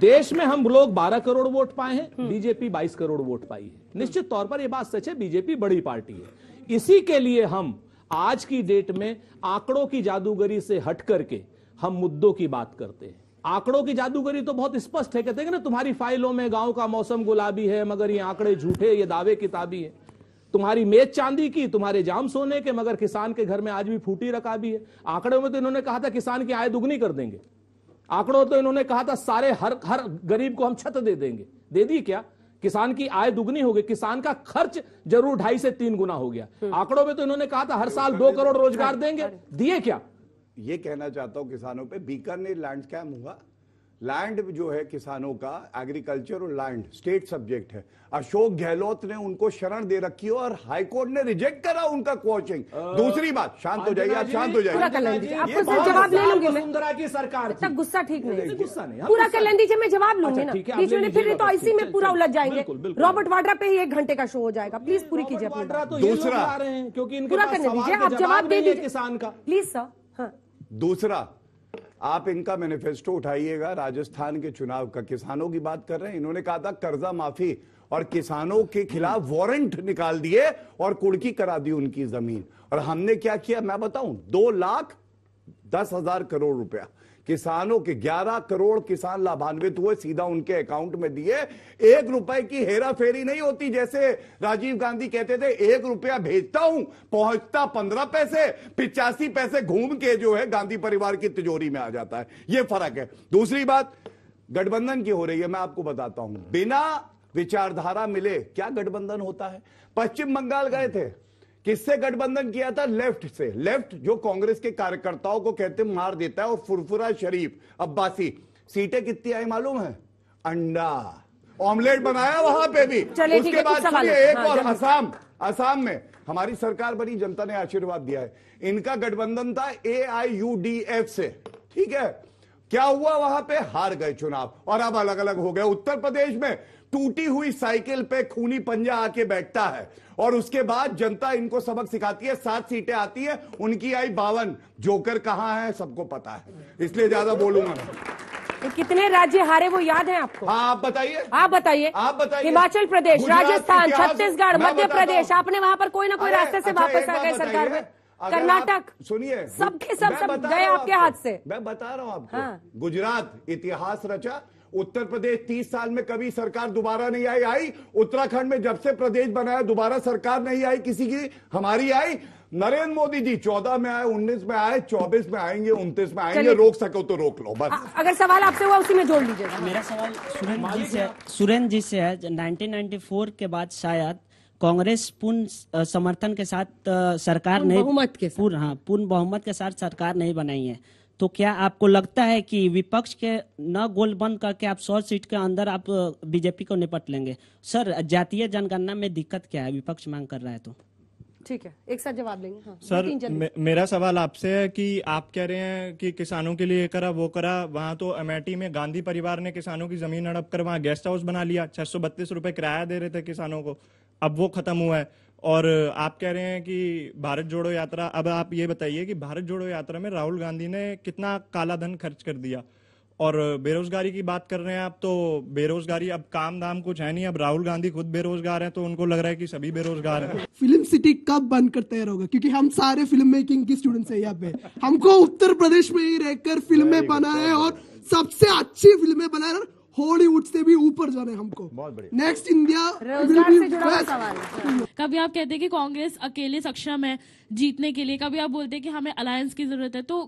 देश में हम लोग 12 करोड़ वोट पाए हैं हम्म। बीजेपी 22 करोड़ वोट पाई है निश्चित तौर पर यह बात सच है बीजेपी बड़ी पार्टी है इसी के लिए हम आज की डेट में आंकड़ों की जादूगरी से हट करके हम मुद्दों की बात करते हैं आंकड़ों की जादूगरी तो बहुत स्पष्ट है कहते हैं ना तुम्हारी फाइलों में गांव का मौसम गुलाबी है मगर ये आंकड़े झूठे ये दावे किताबी है तुम्हारी मेज चांदी की तुम्हारे जाम सोने के मगर किसान के घर में आज भी फूटी रखा भी है आंकड़ों में तो इन्होंने कहा था किसान की आय दुगनी कर देंगे आंकड़ों तो इन्होंने कहा था सारे हर हर गरीब को हम छत दे देंगे दे दी क्या किसान की आय दुगनी हो गई किसान का खर्च जरूर ढाई से तीन गुना हो गया हम्म। आंकड़ों में तो इन्होंने कहा था हर साल हम्म। दो करोड़ रोजगार हम्म। देंगे दिए क्या ये कहना चाहता हूं किसानों पे बीकानेर लैंड स्कैम हुआ लैंड जो है किसानों का एग्रीकल्चर और लैंड स्टेट सब्जेक्ट है अशोक गहलोत ने उनको शरण दे रखी है और हाईकोर्ट ने रिजेक्ट करा उनका कोचिंग दूसरी बात शांत हो जाइए आप शांत हो जाइए सरकार तक गुस्सा ठीक नहीं गुस्सा नहीं पूरा कर मैं जवाब लूंगी अच्छा, ना फिर तो इसी में पूरा उलझ जाएंगे रॉबर्ट वाड्रा पे ही एक घंटे का शो हो जाएगा प्लीज पूरी कीजिए तो दूसरा क्योंकि पूरा आप जवाब दे दीजिए किसान का प्लीज सर हाँ। दूसरा आप इनका मैनिफेस्टो उठाइएगा राजस्थान के चुनाव का किसानों की बात कर रहे हैं इन्होंने कहा था कर्जा माफी और किसानों के खिलाफ वारंट निकाल दिए और कुड़की करा दी उनकी जमीन और हमने क्या किया मैं बताऊं दो लाख दस हजार करोड़ रुपया किसानों के 11 करोड़ किसान लाभान्वित हुए सीधा उनके अकाउंट में दिए एक रुपए की हेरा फेरी नहीं होती जैसे राजीव गांधी कहते थे एक रुपया भेजता हूं पहुंचता पंद्रह पैसे पिचासी पैसे घूम के जो है गांधी परिवार की तिजोरी में आ जाता है यह फर्क है दूसरी बात गठबंधन की हो रही है मैं आपको बताता हूं बिना विचारधारा मिले क्या गठबंधन होता है पश्चिम बंगाल गए थे किससे गठबंधन किया था लेफ्ट से लेफ्ट जो कांग्रेस के कार्यकर्ताओं को कहते मार देता है और फुरफुरा शरीफ अब्बासी सीटें कितनी आई मालूम है अंडा ऑमलेट बनाया वहां पे भी उसके बाद एक हाँ, और असम असम में हमारी सरकार बनी जनता ने आशीर्वाद दिया है इनका गठबंधन था A I U D F से ठीक है क्या हुआ वहां पे हार गए चुनाव और अब अलग अलग हो गए उत्तर प्रदेश में टूटी हुई साइकिल पे खूनी पंजा आके बैठता है और उसके बाद जनता इनको सबक सिखाती है सात सीटें आती है उनकी आई बावन जोकर कहाँ है सबको पता है इसलिए ज्यादा बोलूंगा मैं कितने राज्य हारे वो याद है आपको हाँ आप बताइए आप बताइए आप बताइए हिमाचल प्रदेश राजस्थान छत्तीसगढ़ मध्य प्रदेश आपने वहां पर कोई ना कोई रास्ते से अच्छा, वापस आ गए सरकार में कर्नाटक सुनिए सबके सब सब गए आपके हाथ से मैं बता रहा हूँ आपको हाँ। गुजरात इतिहास रचा उत्तर प्रदेश तीस साल में कभी सरकार दोबारा नहीं आई आई उत्तराखंड में जब से प्रदेश बनाया दोबारा सरकार नहीं आई किसी की हमारी आई नरेंद्र मोदी जी चौदह में आए उन्नीस में आए चौबीस में आएंगे उनतीस में आएंगे रोक सको तो रोक लो बस अगर सवाल आपसे हुआ उसी में जोड़ लीजिएगा मेरा सवाल सुरेंद्र जी से सुरेंद्र जी से है फोर के बाद शायद कांग्रेस पूर्ण समर्थन के साथ सरकार नहीं पूर्ण हाँ पूर्ण बहुमत के साथ सरकार नहीं बनाई है तो क्या आपको लगता है कि विपक्ष के न गोल बंद करके आप सौ सीट के अंदर आप बीजेपी को निपट लेंगे सर जातीय जनगणना में दिक्कत क्या है विपक्ष मांग कर रहा है तो ठीक है एक साथ जवाब लेंगे हाँ, सर मे, मेरा सवाल आपसे है कि आप कह रहे हैं कि किसानों के लिए करा वो करा वहां तो अमेठी में गांधी परिवार ने किसानों की जमीन हड़प कर वहां गेस्ट हाउस बना लिया छह सौ बत्तीस रुपए किराया दे रहे थे किसानों को अब वो खत्म हुआ है और आप कह रहे हैं कि भारत जोड़ो यात्रा अब आप ये बताइए कि भारत जोड़ो यात्रा में राहुल गांधी ने कितना काला धन खर्च कर दिया और बेरोजगारी की बात कर रहे हैं आप तो बेरोजगारी अब काम दाम कुछ है नहीं अब राहुल गांधी खुद बेरोजगार हैं तो उनको लग रहा है कि सभी बेरोजगार हैं फिल्म सिटी कब बंद कर तैयार होगा क्योंकि हम सारे फिल्म मेकिंग के स्टूडेंट्स हैं यहाँ पे हमको उत्तर प्रदेश में ही रहकर फिल्में बनाए और सबसे अच्छी फिल्में बनाए हॉलीवुड से भी ऊपर जाना है हमको नेक्स्ट इंडिया कभी आप कहते हैं कि कांग्रेस अकेले सक्षम है जीतने के लिए कभी आप बोलते हैं कि हमें अलायंस की जरूरत है तो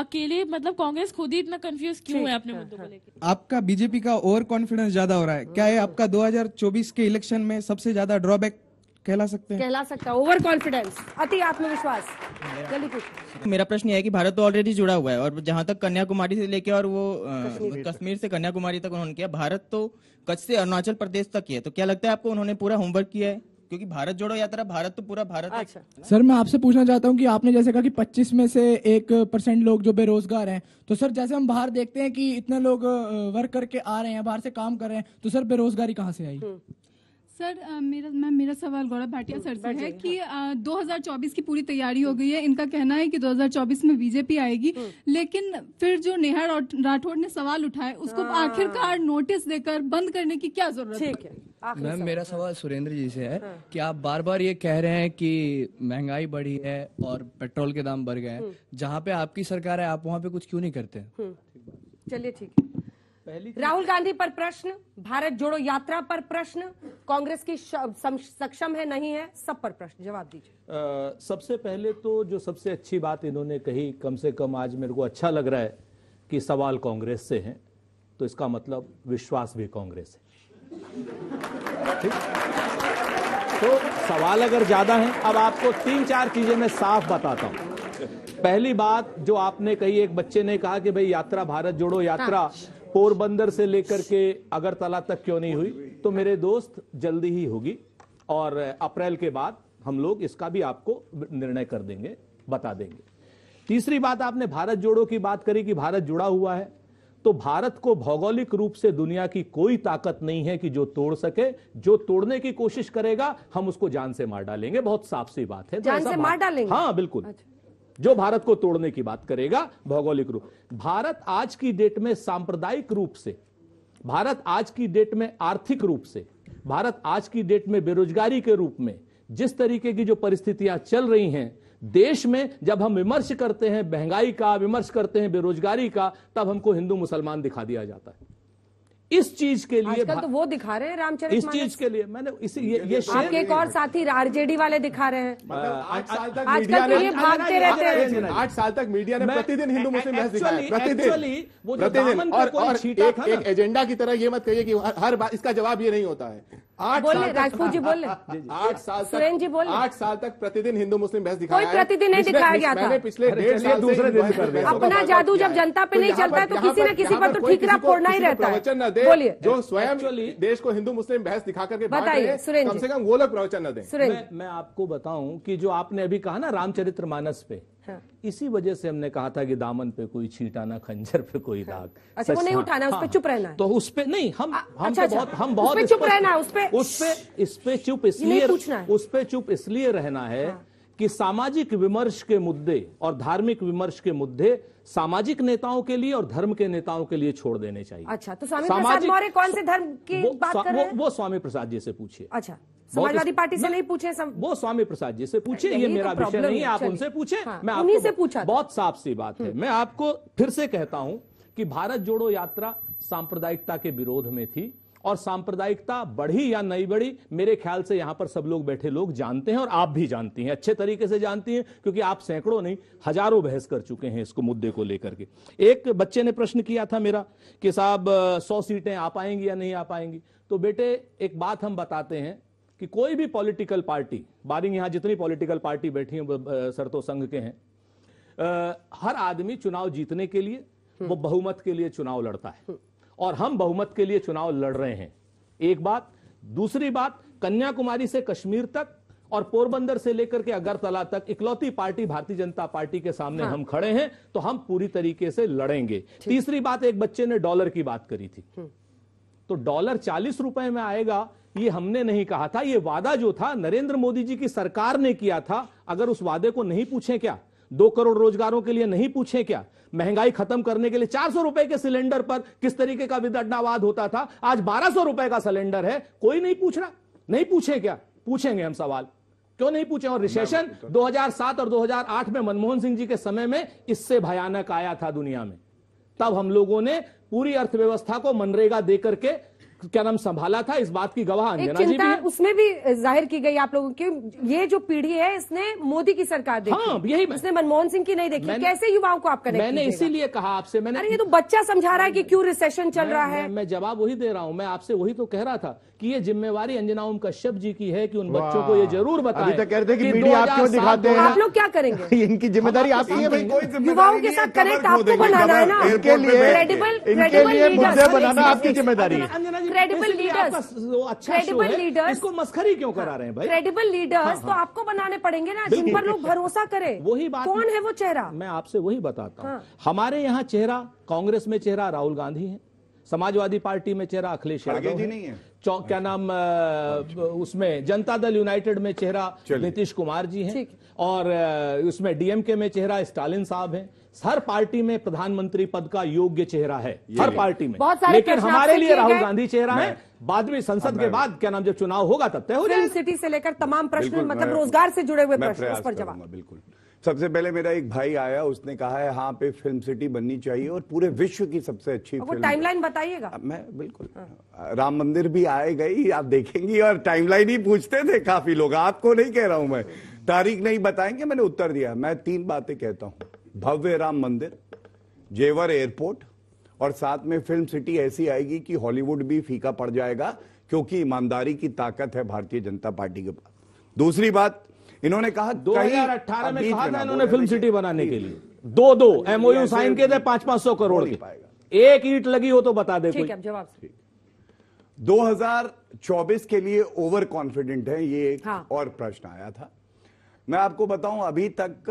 अकेले मतलब कांग्रेस खुद ही इतना कंफ्यूज क्यों है अपने मुद्दों को लेकर आपका बीजेपी का ओवर कॉन्फिडेंस ज्यादा हो रहा है क्या ये आपका 2024 के इलेक्शन में सबसे ज्यादा ड्रॉबैक कहला सकते हैं कहला सकता है ओवर कॉन्फिडेंस अति आत्मविश्वास जल्दी मेरा प्रश्न यह है कि भारत तो ऑलरेडी जुड़ा हुआ है और जहाँ तक कन्याकुमारी से लेके और वो कश्मीर, से कन्याकुमारी तक उन्होंने किया भारत तो कच्छ से अरुणाचल प्रदेश तक किया तो क्या लगता है आपको उन्होंने पूरा होमवर्क किया है क्योंकि भारत जोड़ो यात्रा भारत तो पूरा भारत अच्छा। सर मैं आपसे पूछना चाहता हूँ कि आपने जैसे कहा कि 25 में से एक परसेंट लोग जो बेरोजगार हैं तो सर जैसे हम बाहर देखते हैं कि इतने लोग वर्क करके आ रहे हैं बाहर से काम कर रहे हैं तो सर बेरोजगारी कहाँ से आई हम्म। सर आ, मेरा मैं मेरा सवाल गौरव भाटिया सर से है कि आ, हाँ। 2024 की पूरी तैयारी हो गई है इनका कहना है कि 2024 में बीजेपी आएगी हम्म। लेकिन फिर जो नेहा राठौड़ ने सवाल उठाए उसको हाँ। आखिरकार नोटिस देकर बंद करने की क्या जरूरत है मैम मेरा सवाल सुरेंद्र जी से है हाँ। कि आप बार बार ये कह रहे हैं कि महंगाई बढ़ी है और पेट्रोल के दाम बढ़ गए हैं हम्म। जहाँ पे आपकी सरकार है आप वहाँ पे कुछ क्यों नहीं करते हम्म। चलिए ठीक है राहुल गांधी पर प्रश्न भारत जोड़ो यात्रा पर प्रश्न कांग्रेस की सक्षम है नहीं है सब पर प्रश्न जवाब दीजिए सबसे पहले तो जो सबसे अच्छी बात इन्होंने कही कम से कम आज मेरे को अच्छा लग रहा है कि सवाल कांग्रेस से हैं तो इसका मतलब विश्वास भी कांग्रेस है ठीक तो सवाल अगर ज्यादा है अब आपको तीन चार चीजें मैं साफ बताता हूं पहली बात जो आपने कही एक बच्चे ने कहा कि भाई यात्रा भारत जोड़ो यात्रा हाँ। पोरबंदर से लेकर के अगरतला तक क्यों नहीं हुई तो मेरे दोस्त जल्दी ही होगी और अप्रैल के बाद हम लोग इसका भी आपको निर्णय कर देंगे बता देंगे तीसरी बात आपने भारत जोड़ो की बात करी कि भारत जुड़ा हुआ है तो भारत को भौगोलिक रूप से दुनिया की कोई ताकत नहीं है कि जो तोड़ सके जो तोड़ने की कोशिश करेगा हम उसको जान से मार डालेंगे बहुत साफ सी बात है तो जान तो से मार डालेंगे हाँ बिल्कुल अच्छा। जो भारत को तोड़ने की बात करेगा भौगोलिक रूप भारत आज की डेट में सांप्रदायिक रूप से भारत आज की डेट में आर्थिक रूप से भारत आज की डेट में बेरोजगारी के रूप में जिस तरीके की जो परिस्थितियां चल रही हैं देश में जब हम विमर्श करते हैं महंगाई का विमर्श करते हैं बेरोजगारी का तब हमको हिंदू मुसलमान दिखा दिया जाता है इस चीज के लिए आजकल तो वो दिखा रहे हैं रामचरित इस चीज के लिए मैंने इसे ये, ये आपके एक और साथी आरजेडी वाले दिखा रहे हैं मतलब आठ साल तक आजकल तो ये भागते रहते हैं आठ साल तक मीडिया ने प्रतिदिन हिंदू मुस्लिम बहस दिखाया प्रतिदिन एक एजेंडा की तरह ये मत कहिए कि हर बात इसका जवाब ये नहीं होता है आठ बोल राजपूत आठ साल सुरेन आठ साल तक प्रतिदिन हिंदू मुस्लिम बहस दिखाया कोई प्रतिदिन नहीं दिखाया गया था पिछले डेढ़ साल दूसरे दिन अपना जादू जब जनता पे तो नहीं चलता तो, तो किसी न किसी पर तो ठीकरा फोड़ना ही रहता है प्रवचन न दे बोलिए जो स्वयं देश को हिंदू मुस्लिम बहस दिखा करके बताइए सुरेंद्र कम से कम वो लोग प्रवचन न दे सुरेंद्र मैं आपको बताऊं की जो आपने अभी कहा ना रामचरित्र मानस पे हाँ। इसी वजह से हमने कहा था कि दामन पे कोई छीटा ना खंजर पे कोई हाँ। दाग अच्छा वो नहीं हाँ। उठाना हाँ, उस पे चुप रहना है तो उस पे नहीं हम आ, हम अच्छा, तो अच्छा। बहुत हम बहुत उस पे चुप रहना है उस पे उस पे इस पे चुप इसलिए उस पे चुप इसलिए रहना है कि सामाजिक विमर्श के मुद्दे और धार्मिक विमर्श के मुद्दे सामाजिक नेताओं के लिए और धर्म के नेताओं के लिए छोड़ देने चाहिए अच्छा तो स्वामी प्रसाद मौर्य कौन से धर्म की बात कर रहे हैं वो स्वामी प्रसाद जी से पूछिए अच्छा समाजवादी पार्टी से नहीं पूछे सम... वो स्वामी प्रसाद जी से पूछे ये मेरा तो विषय नहीं है आप उनसे पूछे हाँ, मैं आपको से पूछा बहुत साफ सी बात है हम्म। मैं आपको फिर से कहता हूं कि भारत जोड़ो यात्रा सांप्रदायिकता के विरोध में थी और सांप्रदायिकता बढ़ी या नहीं बढ़ी मेरे ख्याल से यहां पर सब लोग बैठे लोग जानते हैं और आप भी जानती हैं अच्छे तरीके से जानती हैं क्योंकि आप सैकड़ों नहीं हजारों बहस कर चुके हैं इसको मुद्दे को लेकर के एक बच्चे ने प्रश्न किया था मेरा कि साहब सौ सीटें आ पाएंगी या नहीं आ पाएंगी तो बेटे एक बात हम बताते हैं कि कोई भी पॉलिटिकल पार्टी बारिंग यहां जितनी पॉलिटिकल पार्टी बैठी हैं सरतो संघ के हैं हर आदमी चुनाव जीतने के लिए हम्म। वो बहुमत के लिए चुनाव लड़ता है और हम बहुमत के लिए चुनाव लड़ रहे हैं एक बात दूसरी बात कन्याकुमारी से कश्मीर तक और पोरबंदर से लेकर के अगरतला तक इकलौती पार्टी भारतीय जनता पार्टी के सामने हाँ। हम खड़े हैं तो हम पूरी तरीके से लड़ेंगे तीसरी बात एक बच्चे ने डॉलर की बात करी थी हम्म। तो डॉलर चालीस रुपए में आएगा ये हमने नहीं कहा था ये वादा जो था नरेंद्र मोदी जी की सरकार ने किया था अगर उस वादे को नहीं पूछे क्या दो करोड़ रोजगारों के लिए नहीं पूछे क्या महंगाई खत्म करने के लिए चार सौ रुपए के सिलेंडर पर किस तरीके का विदंडनावाद होता था आज बारह सौ रुपए का सिलेंडर है कोई नहीं पूछ रहा नहीं पूछे क्या पूछेंगे हम सवाल क्यों नहीं पूछे और रिसेशन 2007 और 2008 में मनमोहन सिंह जी के समय में इससे भयानक आया था दुनिया में तब हम लोगों ने पूरी अर्थव्यवस्था को मनरेगा देकर के क्या नाम संभाला था इस बात की गवाह अंजना जी भी उसमें भी जाहिर की गई आप लोगों की ये जो पीढ़ी है इसने मोदी की सरकार देखी हाँ, यही इसने मनमोहन सिंह की नहीं देखी कैसे युवाओं को आप कनेक्ट मैंने इसीलिए कहा आपसे मैंने अरे ये तो बच्चा समझा रहा है कि क्यों रिसेशन चल रहा है मैं जवाब वही दे रहा हूँ मैं आपसे वही तो कह रहा था कि ये जिम्मेवारी अंजना ओम कश्यप जी की है कि उन बच्चों को ये जरूर बताएं अभी कहते हैं कि मीडिया आप क्यों दिखाते हैं आप लोग क्या करेंगे इनकी जिम्मेदारी आप ही है भाई कोई युवाओं के साथ करेक्ट तो आपको बनाना है ना इनके लिए क्रेडिबल इनके लिए मुद्दे बनाना आपकी जिम्मेदारी है क्रेडिबल लीडर्स अच्छा क्रेडिबल लीडर्स इसको मस्खरी क्यों करा रहे हैं भाई क्रेडिबल लीडर्स हाँ, हाँ। तो आपको बनाने पड़ेंगे ना जिन पर लोग भरोसा करें वही बात कौन है वो चेहरा मैं आपसे वही बताता हूँ हाँ। हमारे यहाँ चेहरा कांग्रेस में चेहरा राहुल गांधी है समाजवादी पार्टी में चेहरा अखिलेश यादव जी नहीं है चौक क्या हाँ नाम हाँ उसमें जनता दल यूनाइटेड में चेहरा नीतीश कुमार जी हैं और उसमें डीएमके में चेहरा स्टालिन साहब हैं हर पार्टी में प्रधानमंत्री पद का योग्य चेहरा है हर पार्टी में लेकिन हमारे लिए राहुल गांधी चेहरा है बाद में संसद के बाद क्या नाम जब चुनाव होगा तब तय हो जाएगा सिटी से लेकर तमाम प्रश्न मतलब रोजगार से जुड़े हुए प्रश्न पर जवाब बिल्कुल सबसे पहले मेरा एक भाई आया उसने कहा है हाँ पे फिल्म सिटी बननी चाहिए और पूरे विश्व की सबसे अच्छी फिल्म टाइमलाइन बताइएगा मैं बिल्कुल हाँ। राम मंदिर भी आए गई आप देखेंगी और टाइमलाइन ही पूछते थे काफी लोग आपको नहीं कह रहा हूं मैं तारीख नहीं बताएंगे मैंने उत्तर दिया मैं तीन बातें कहता हूँ भव्य राम मंदिर जेवर एयरपोर्ट और साथ में फिल्म सिटी ऐसी आएगी कि हॉलीवुड भी फीका पड़ जाएगा क्योंकि ईमानदारी की ताकत है भारतीय जनता पार्टी के पास दूसरी बात इन्होंने कहा हजार में कहा था इन्होंने फिल्म सिटी बनाने के लिए दो दो एमओयू तो साइन किए थे पांच पांच सौ करोड़ के एक ईट लगी हो तो बता दे ठीक है जवाब 2024 के लिए ओवर कॉन्फिडेंट है ये एक हाँ। और प्रश्न आया था मैं आपको बताऊं अभी तक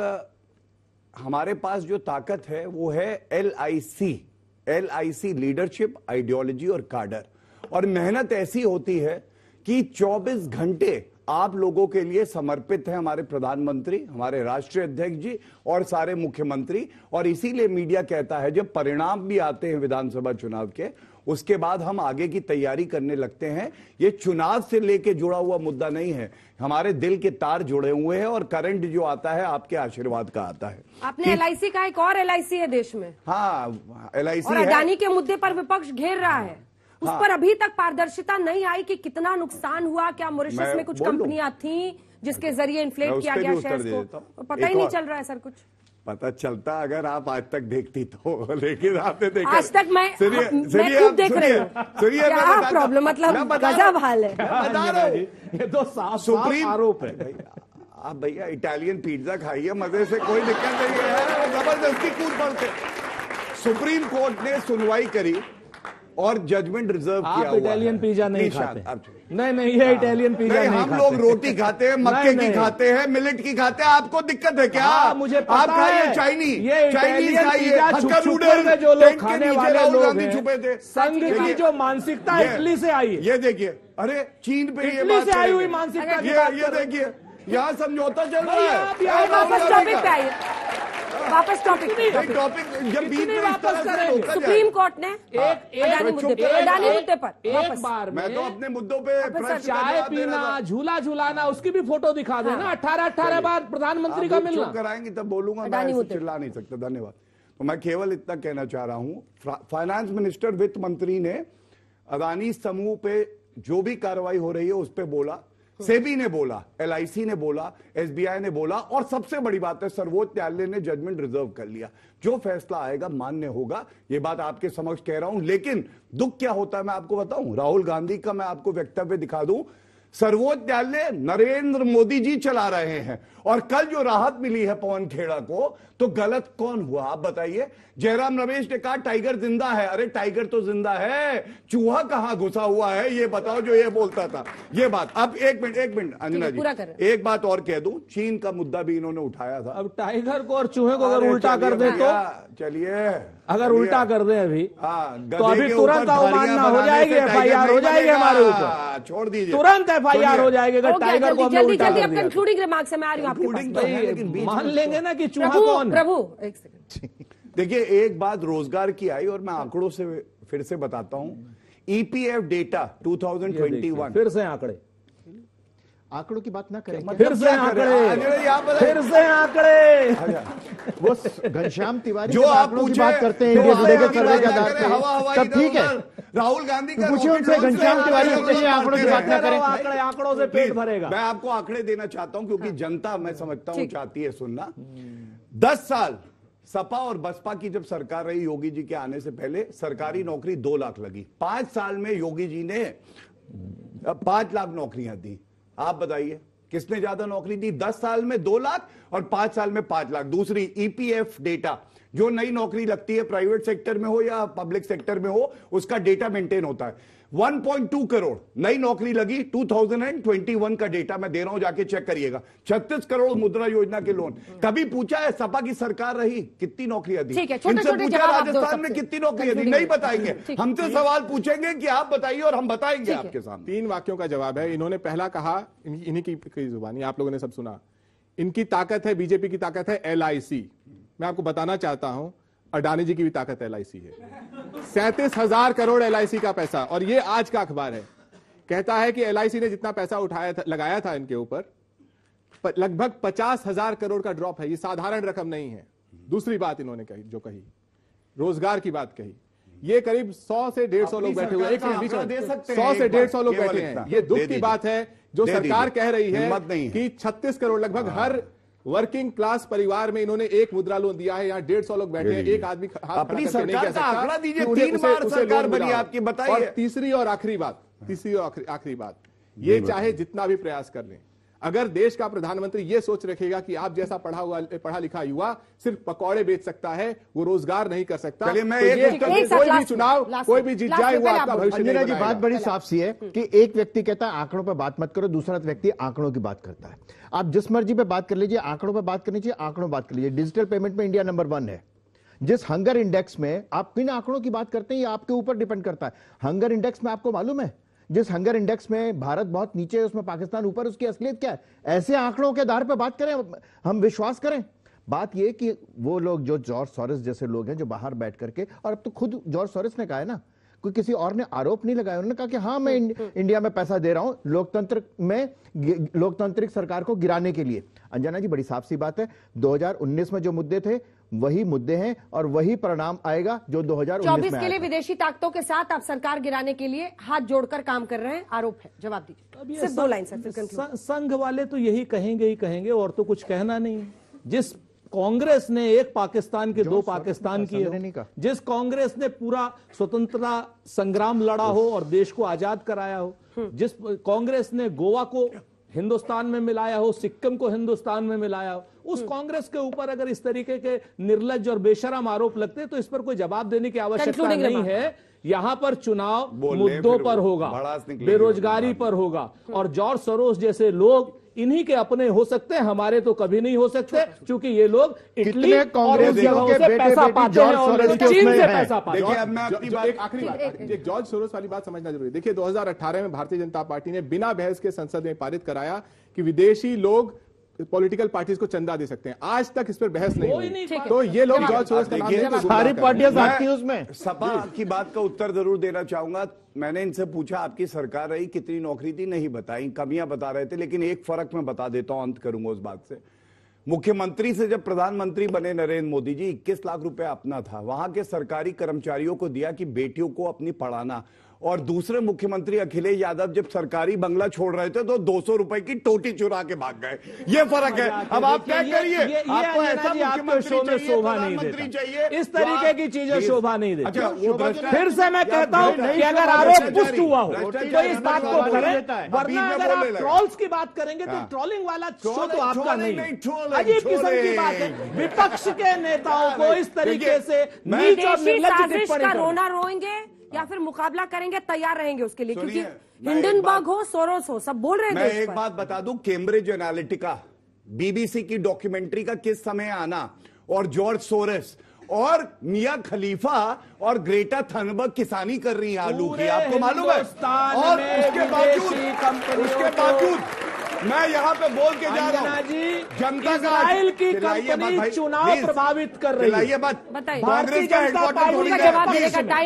हमारे पास जो ताकत है वो है L I C L I C leadership ideology और कार्डर और मेहनत ऐसी होती है कि 24 घंटे आप लोगों के लिए समर्पित है हमारे प्रधानमंत्री हमारे राष्ट्रीय अध्यक्ष जी और सारे मुख्यमंत्री और इसीलिए मीडिया कहता है जब परिणाम भी आते हैं विधानसभा चुनाव के उसके बाद हम आगे की तैयारी करने लगते हैं ये चुनाव से लेके जुड़ा हुआ मुद्दा नहीं है हमारे दिल के तार जुड़े हुए हैं और करंट जो आता है आपके आशीर्वाद का आता है आपने सी का एक और सी है देश में हाँ एल आई अडानी के मुद्दे पर विपक्ष घेर रहा है उस हाँ। पर अभी तक पारदर्शिता नहीं आई कि कितना नुकसान हुआ क्या मॉरिशस में कुछ कंपनियां थी जिसके जरिए इन्फ्लेट किया गया शेयर को तो पता ही नहीं चल रहा है सर कुछ पता चलता अगर आप आज तक देखती तो लेकिन आपने देखा आज तक मैं सुनिए मैं देख रही हूँ सुनिए क्या प्रॉब्लम मतलब गजब हाल है बता रहा हूँ ये तो साफ सुप्रीम आरोप है आप भैया इटालियन पिज्जा खाइए मजे से कोई दिक्कत नहीं है जबरदस्ती कूद पड़ते सुप्रीम कोर्ट ने सुनवाई करी और जजमेंट रिजर्व किया इटालियन पिज्जा नहीं खाते नहीं नहीं ये इटालियन हाँ। पिज्जा नहीं हम लोग रोटी खाते हैं मक्के की खाते हैं मिलेट की खाते हैं आपको दिक्कत है क्या हाँ, मुझे आप खाइए चाइनी ये चाइनीज खाइए जो लोग खाने वाले लोग छुपे थे संघ की जो मानसिकता इटली से आई ये देखिए अरे चीन पे इटली से आई हुई मानसिकता ये देखिए यहाँ समझौता चल रहा है वापस टॉपिक टॉपिक जब बीच में वापस करेंगे सुप्रीम कोर्ट ने हाँ, अडानी मुद्दे पर अडानी मुद्दे पर एक बार मैं तो अपने मुद्दों पे चाय पीना झूला झूलाना उसकी भी फोटो दिखा देना हाँ। अठारह अठारह बार प्रधानमंत्री का मिलना कराएंगे तब बोलूंगा अडानी मुद्दे चिल्ला नहीं सकते धन्यवाद तो मैं केवल इतना कहना चाह रहा हूं फाइनेंस मिनिस्टर वित्त मंत्री ने अदानी समूह पे जो भी कार्रवाई हो रही है उस पर बोला सेबी ने बोला एल ने बोला एसबीआई ने बोला और सबसे बड़ी बात है सर्वोच्च न्यायालय ने जजमेंट रिजर्व कर लिया जो फैसला आएगा मान्य होगा ये बात आपके समक्ष कह रहा हूं लेकिन दुख क्या होता है मैं आपको बताऊं राहुल गांधी का मैं आपको वक्तव्य दिखा दूं सर्वोच्च न्यायालय नरेंद्र मोदी जी चला रहे हैं और कल जो राहत मिली है पवन खेड़ा को तो गलत कौन हुआ आप बताइए जयराम रमेश ने कहा टाइगर जिंदा है अरे टाइगर तो जिंदा है चूहा कहां घुसा हुआ है ये बताओ जो ये बोलता था ये बात अब एक मिनट एक मिनट अंजना जी एक बात और कह दू चीन का मुद्दा भी इन्होंने उठाया था अब टाइगर को और चूहे को अगर उल्टा कर दे तो चलिए अगर उल्टा कर दे अभी हाँ, तो अभी तुरंत अवमानना हो जाएगी एफ आई आर हो जाएगी हमारे ऊपर छोड़ दीजिए तुरंत एफ आई आर हो जाएगी अगर टाइगर को जल्दी से आपके तो मान लेंगे ना कि चूहा कौन प्रभु एक सेकंड देखिए एक बात रोजगार की आई और मैं आंकड़ों से फिर से बताता हूँ ईपीएफ डेटा 2021 फिर से आंकड़े आंकड़ों की बात ना करें फिर से आंकड़े फिर से आंकड़े वो घनश्याम तिवारी जो आप बात करते हैं सब ठीक है राहुल गांधी का उनसे घनश्याम तिवारी आंकड़ों की बात ना करें आंकड़े आंकड़ों से पेट भरेगा मैं आपको आंकड़े देना चाहता हूं क्योंकि हाँ। जनता मैं समझता हूं चाहती है सुनना हम्म। दस साल सपा और बसपा की जब सरकार रही योगी जी के आने से पहले सरकारी हाँ। नौकरी दो लाख लगी पांच साल में योगी जी ने पांच लाख नौकरियां दी आप बताइए किसने ज्यादा नौकरी दी दस साल में दो लाख और पांच साल में पांच लाख दूसरी ईपीएफ e डेटा जो नई नौकरी लगती है प्राइवेट सेक्टर में हो या पब्लिक सेक्टर में हो उसका डेटा मेंटेन होता है 1.2 करोड़ नई नौकरी लगी 2021 का डेटा मैं दे रहा हूं जाके चेक करिएगा 36 करोड़ मुद्रा योजना के लोन कभी पूछा है सपा की सरकार रही कितनी नौकरियां दी इनसे पूछा राजस्थान में कितनी नौकरियां दी नहीं बताएंगे हमसे सवाल पूछेंगे कि आप बताइए और हम बताएंगे आपके सामने तीन वाक्यों का जवाब है इन्होंने पहला कहा इन्हीं की जुबानी आप लोगों ने सब सुना इनकी ताकत है बीजेपी की ताकत है एल मैं आपको बताना चाहता हूं अडानी जी की भी ताकत एल है सैंतीस हजार करोड़ एल का पैसा और ये आज का अखबार है कहता है कि एल ने जितना पैसा उठाया था लगाया था इनके ऊपर लगभग पचास हजार करोड़ का ड्रॉप है ये साधारण रकम नहीं है दूसरी बात इन्होंने कही जो कही रोजगार की बात कही ये करीब सौ से डेढ़ सौ लोग बैठे हुए एक सौ से डेढ़ सौ लोग बैठे हैं ये दुख की बात है जो सरकार कह रही है कि छत्तीस करोड़ लगभग हाँ। हर वर्किंग क्लास परिवार में इन्होंने एक मुद्रा लोन दिया है यहाँ डेढ़ सौ लोग बैठे हैं एक आदमी अपनी सरकार दीजिए तीन बार सरकार बनी आपकी बताइए तीसरी और आखिरी बात तीसरी और आखिरी बात ये चाहे जितना भी प्रयास कर लें अगर देश का प्रधानमंत्री यह सोच रखेगा कि आप जैसा पढ़ा हुआ पढ़ा लिखा युवा सिर्फ पकौड़े बेच सकता है वो रोजगार नहीं कर सकता मैं तो एक, एक, एक कोई भी चुनाव कोई भी जीत जाए आपका भविष्य जी बात बड़ी साफ सी है हम्म। कि एक व्यक्ति कहता है आंकड़ों पर बात मत करो दूसरा व्यक्ति आंकड़ों की बात करता है आप जिस मर्जी पे बात कर लीजिए आंकड़ों पर बात करनी चाहिए आंकड़ों बात कर लीजिए डिजिटल पेमेंट में इंडिया नंबर वन है जिस हंगर इंडेक्स में आप किन आंकड़ों की बात करते हैं ये आपके ऊपर डिपेंड करता है हंगर इंडेक्स में आपको मालूम है जिस हंगर इंडेक्स में भारत बहुत नीचे है उसमें पाकिस्तान ऊपर उसकी असलियत क्या है ऐसे आंकड़ों के आधार पर बात करें हम विश्वास करें बात यह कि वो लोग जो जॉर्ज सॉरिस जैसे लोग हैं जो बाहर बैठ करके और अब तो खुद जॉर्ज सॉरिस ने कहा है ना कोई किसी और ने आरोप नहीं लगाया उन्होंने कहा कि हाँ मैं हम्म, हम्म। इंडिया में पैसा दे रहा हूं लोकतंत्र में लोकतांत्रिक सरकार को गिराने के लिए अंजना जी बड़ी साफ सी बात है 2019 में जो मुद्दे थे वही मुद्दे हैं और वही परिणाम आएगा जो दो चौबीस के लिए विदेशी ताकतों के साथ आप सरकार गिराने के लिए हाथ जोड़कर काम कर रहे हैं आरोप है जवाब दीजिए सिर्फ दो लाइन सर संघ वाले तो यही कहेंगे ही कहेंगे और तो कुछ कहना नहीं जिस कांग्रेस ने एक पाकिस्तान के दो पाकिस्तान किए जिस कांग्रेस ने पूरा स्वतंत्रता संग्राम लड़ा हो और देश को आजाद कराया हो हम्म। जिस कांग्रेस ने गोवा को हिंदुस्तान में मिलाया हो सिक्किम को हिंदुस्तान में मिलाया हो उस हम्म। कांग्रेस के ऊपर अगर इस तरीके के निर्लज और बेशरम आरोप लगते तो इस पर कोई जवाब देने की आवश्यकता नहीं है यहां पर चुनाव मुद्दों पर होगा बेरोजगारी पर होगा और जॉर्ज सरोस जैसे लोग इन्हीं के अपने हो सकते हैं हमारे तो कभी नहीं हो सकते क्योंकि ये लोग इटली और उस जगहों से पैसा पाते हैं और चीन से पैसा पाते हैं अब मैं अपनी बात आखिरी बात एक जॉर्ज सोरोस वाली बात समझना जरूरी देखिए 2018 में भारतीय जनता पार्टी ने बिना बहस के संसद में पारित कराया कि विदेशी लोग पॉलिटिकल पार्टीज को चंदा दे सकते हैं आज तक इस पर बहस नहीं हुई तो ये लोग जॉर्ज सोरस का नाम तो सारी पार्टियां साथी उसमें सपा की बात का उत्तर जरूर देना चाहूंगा मैंने इनसे पूछा आपकी सरकार रही कितनी नौकरी थी नहीं बताई कमियां बता रहे थे लेकिन एक फर्क मैं बता देता हूं अंत करूंगा उस बात से मुख्यमंत्री से जब प्रधानमंत्री बने नरेंद्र मोदी जी 21 लाख रुपए अपना था वहां के सरकारी कर्मचारियों को दिया कि बेटियों को अपनी पढ़ाना और दूसरे मुख्यमंत्री अखिलेश यादव जब सरकारी बंगला छोड़ रहे थे तो दो सौ रुपए की टोटी चुरा के भाग गए ये फर्क है अब आप क्या करिए आपको ऐसा मुख्यमंत्री हाँ। शोभा नहीं देता इस तरीके की चीजें शोभा नहीं देती फिर से मैं कहता हूँ कि अगर आरोप पुष्ट हुआ हो तो इस बात को करें वरना अगर आप ट्रॉल्स की बात करेंगे तो हाँ। ट्रॉलिंग वाला शो तो आपका नहीं अजीब किस्म की बात है विपक्ष के नेताओं को इस तरीके से नीचे रोना रोएंगे या फिर मुकाबला करेंगे तैयार रहेंगे उसके लिए क्योंकि हिंडनबर्ग हो सोरोस हो सब बोल रहे हैं एक बात बता दू केम्ब्रिज एनालिटिका बीबीसी की डॉक्यूमेंट्री का किस समय आना और जॉर्ज सोरेस और मिया खलीफा और ग्रेटा थनबर्ग किसानी कर रही है आलू की आपको मालूम है और उसके बावजूद उसके बावजूद मैं यहाँ पे बोल के जा रहा हूँ जी जनता का की कंपनी चुनाव प्रभावित कर रही है बात बताइए कांग्रेस का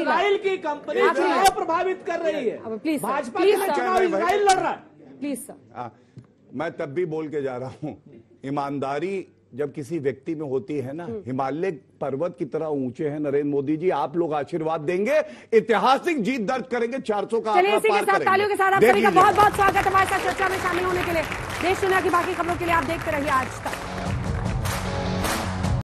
इसराइल की कंपनी चुनाव प्रभावित कर रही है प्लीज भाजपा चुनाव इसराइल लड़ रहा है प्लीज सर हाँ, मैं तब भी बोल के जा रहा हूँ ईमानदारी जब किसी व्यक्ति में होती है ना हम्म। हिमालय पर्वत की तरह ऊंचे हैं नरेंद्र मोदी जी आप लोग आशीर्वाद देंगे ऐतिहासिक जीत दर्ज करेंगे चार का तालियों के साथ आप सभी का बहुत बहुत स्वागत हमारे साथ चर्चा में शामिल होने के लिए देश दुनिया की बाकी खबरों के लिए आप देखते रहिए आज तक